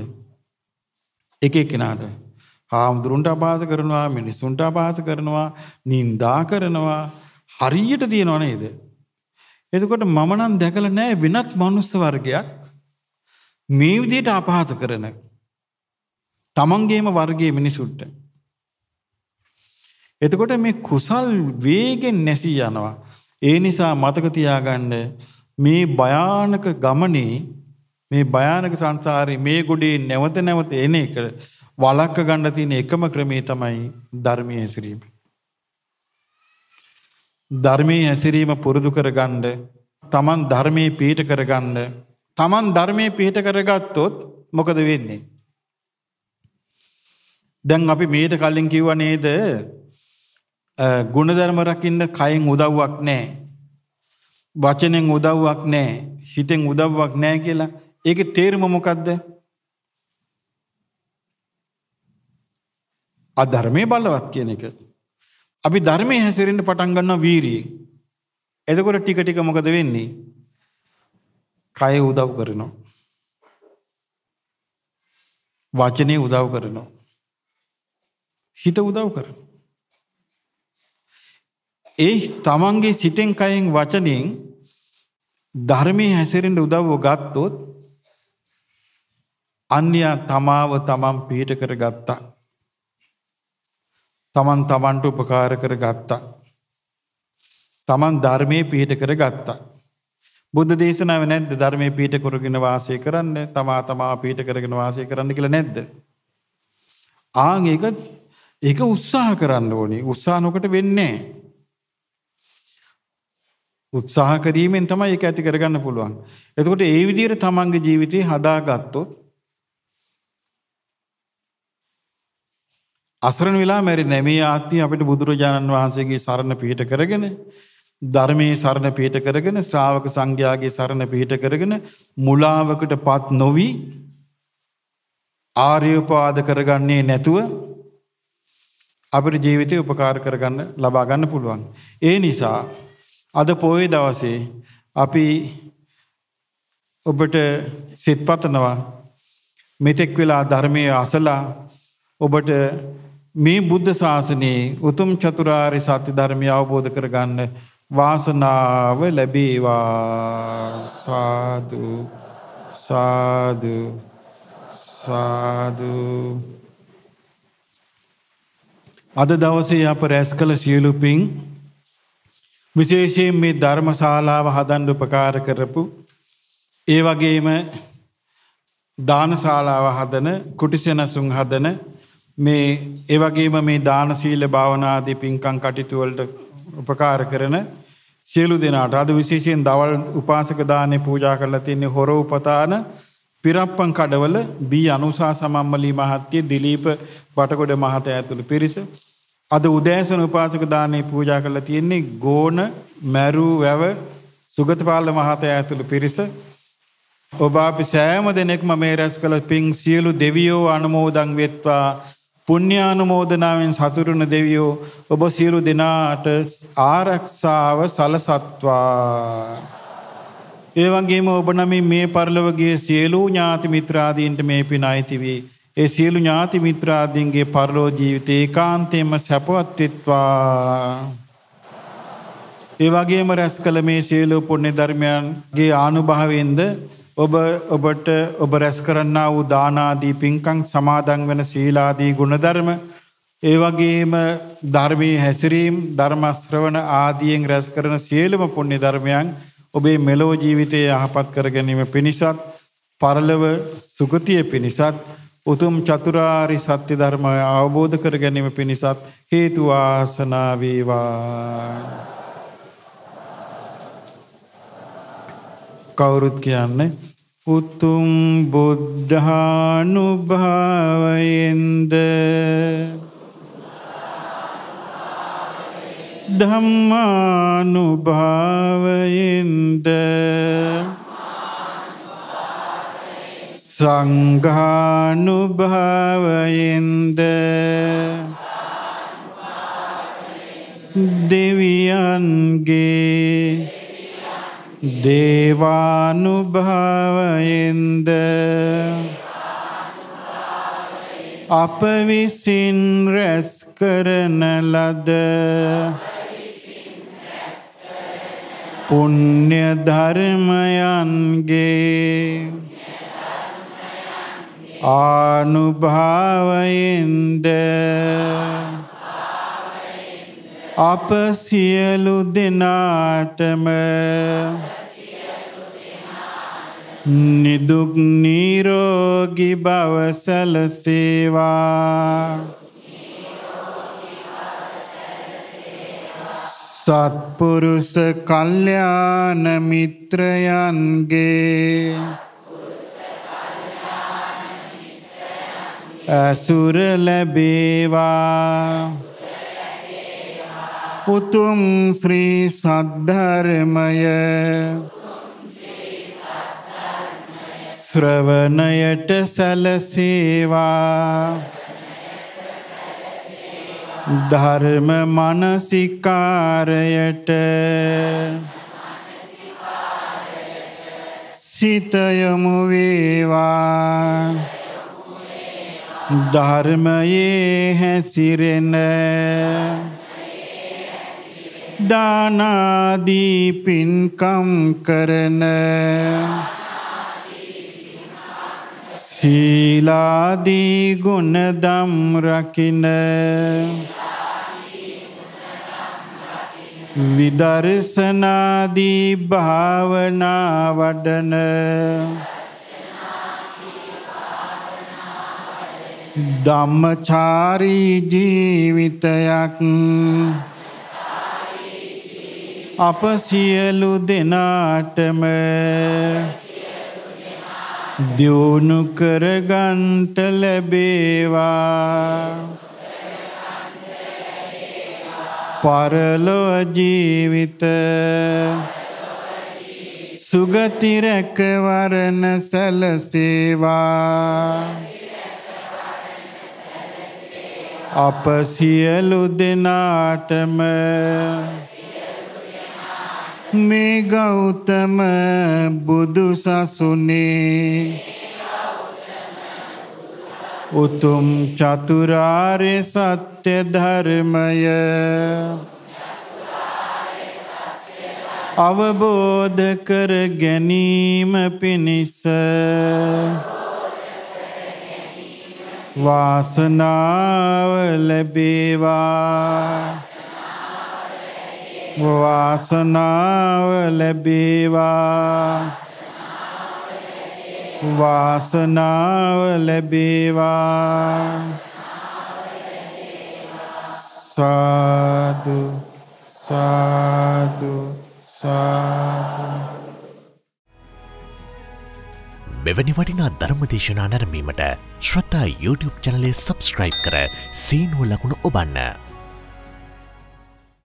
එක එක්කෙනාට. හාමුදුරුන්ට අපහාස කරනවා, මිනිස්සුන්ට අපහාස කරනවා, නින්දා කරනවා හරියට තියෙනව නේද? එතකොට මම නම් දැකලා නැහැ වෙනත් මනුස්ස වර්ගයක් මේ විදියට අපහාස කරන තමන්ගේම වර්ගයේ මිනිසුන්ට එතකොට මේ කුසල් වේගෙන් නැසී යනවා ඒ නිසා මතක තියාගන්න මේ භයානක ගමනේ මේ භයානක සංසාරේ මේ ගොඩේ නැවත නැවත එන එක වළක්ව ගන්න තියෙන එකම ක්‍රමේ තමයි ධර්මයේ හැසිරීම. ධර්මයේ හැසිරීම පුරුදු කරගන්න, Taman ධර්මයේ පීඨ කරගන්න Taman ධර්මයේ පිහිට කරගත්තොත් මොකද වෙන්නේ? දැන් අපි මේට කලින් කිව්වා නේද? ගුණධර්ම රකින්න කයෙන් උදව්වක් නැහැ. වචනෙන් උදව්වක් නැහැ. හිතෙන් උදව්වක් නැහැ කියලා. ඒකේ තේරුම මොකද්ද? අධර්මයේ බලවත් කියන එක. අපි ධර්මයේ හැසිරෙන්න පටන් ගන්නවා වීරියෙන්. එතකොට ටික ටික මොකද වෙන්නේ? කය උදව් කරනවා. වචනය උදව් කරනවා. හිත උදව් කර. ඒ තමන්ගේ සිතෙන් කයෙන් වචනයෙන් ධර්මය හැසිරෙන්ට උදව්ව ගත්තොත් අන්‍යයා තමාව තමන් පිහිට කර ගත්තා. තමන් තමන්ට උපකාර කර ගත්තා. තමන් ධර්මය පිහිට කර ගත්තා. බුද්ධ දේශනාව නැද්ද ධර්මයේ පීඨ කරගෙන වාසය කරන්න තමා තමා පීඨ කරගෙන වාසය කරන්න කියලා නැද්ද ආන් ඒක ඒක උත්සාහ කරන්න ඕනේ උත්සාහ නොකට වෙන්නේ උත්සාහ කිරීමෙන් තමයි ඒක ඇති කරගන්න පුළුවන් එතකොට ඒ විදිහට තමන්ගේ ජීවිතේ හදාගත්තොත් අසරණ වෙලා මැරෙන්නේ මේ ආත්මය අපිට බුදුරජාණන් වහන්සේගේ සරණ පිහිට කරගෙන ධර්මයේ සරණ පිහිට කරගෙන ශ්‍රාවක සංඝයාගේ සරණ පිහිට කරගෙන මුලාවකටපත් නොවි ආර්ය උපාද කරගන්නේ නැතුව අපේ ජීවිතේ උපකාර කරගන්න ලබා ගන්න පුළුවන්. ඒ නිසා අද පොයේ දවසේ අපි ඔබට සිත්පතනවා මෙතෙක් වෙලා ධර්මයේ අසලා ඔබට මේ බුද්ධ ශාසනයේ උතුම් චතුරාර්ය සත්‍ය ධර්මය අවබෝධ කරගන්න වාසනාව ලැබේවා සාදු සාදු සාදු අද දවසේ අප රැස් කළ සියලු පින් විශේෂයෙන් මේ ධර්මශාලාව හදන්න උපකාර කරපු ඒ වගේම දානශාලාව හදන කුටිසෙනසුන් හදන මේ ඒ වගේම මේ දානශීල භාවනාදී පින්කම් කටයුතු වලට උපකාර කරන සියලු දෙනාට අද විශේෂයෙන් දවල් උපාසක දානේ පූජා කරලා තියෙන හොර උපතාන පිරප්පන් කඩවල බී අනුසා සමම්මලී මහත්මිය දිලීප වටකොඩ මහතා ඇතුළු පිරිස අද උදෑසන උපාසක දානේ පූජා කරලා තියෙන්නේ ගෝණ මරු වැව සුගතපාල මහතා ඇතුළු පිරිස ඔබ අපි සෑම දෙනෙක්ම මේ රැස් කළ පිං සියලු දෙවියෝ අනුමෝදන් වෙත්වා පුුණ්‍යානුමෝදනාවෙන් සතුරුණ දෙවියෝ ඔබ සිරු දෙනාට ආරක්ෂාව සලසත්වා. ඒවගේම ඔබනමින් මේ පරලවගේ සියලූ ඥාති මිත්‍රාදීන්ට මේ පින අයිතිවී. ඒ සියලු ඥාති මිත්‍රාදීන්ගේ පරලෝ ජීවිතේ කාන්තේම සැපවත්තිත්වා. ඒවගේම රැස් කළ මේ සියලූ පුුණ්‍ය ධර්මයන්ගේ ආනුභාවෙන්ද ඔබ ඔබට ඔබ රැස් කරන්න වූ දානාදී පින්කං සමාදං වෙන සීලාදී ගුණධර්ම ඒ වගේම ධර්මයේ හැසිරීම් ධර්මශ්‍රවණ ආදියෙන් රැස් කරන සියලුම පුණ්‍ය ධර්මයන් ඔබේ මෙලොව ජීවිතයේ යහපත් කර ගැනීම පිණිසත් පරලොව සුගතිය පිණිසත් උතුම් චතුරාරි සත්‍ය ධර්මය අවබෝධ කර ගැනීම පිණිසත් හේතු වාසනා වේවා කවුරුත් කියන්නේ උතුම් බුද්ධානුභාවයෙන්ද ධම්මානුභාවයෙන්ද සංඝානුභාවයෙන්ද දෙවියන්ගේ දේවානුභාවයෙන්ද අප විසින් රැස් කරන ලද පුණ්‍ය ධර්මයන්ගේ ආනුභාවයෙන්ද අප සියලු දෙනාටම නිදුක් නීරෝගි බව සැලසේවා සත්පුරුස කල්්‍යාන මිත්‍රයන්ගේ ඇසුර ලැබේවා උතුම් ශ්‍රී සද්ධර්මය ශ්‍රවණයට සැලසේවා ධර්ම මනසිකාරයට සිතයමු වේවා ධර්මයේ හැසිරෙන දානාදී පින්කම් කරන සීලාදී ගුණදම් රකින විදර්ශනාදී භාවනා වඩන ධම්මචාරී ජීවිතයක් අප සියලු දෙනාටම දියුණු කරගන්ට ලැබේවා පරලොව ජීවිත සුගතිරැකවරණ සැලසේවා අප සියලු දෙනාටම මේ ගෞතම බුදු සසුනේ උතුම් චතුරාර්ය සත්‍ය ධර්මය අවබෝධ කර ගැනීම පිණිස වාසනාව ලැබේවා වාසනාව ලැබේවා වාසනාව ලැබේවා සාදු සාදු සාදු මෙවැනි වටිනා ධර්ම දේශනා නැරමීමට ශ්‍රතා YouTube චැනලේ සබස්ක්‍රයිබ් කර සීනුව ලකුණු ඔබන්න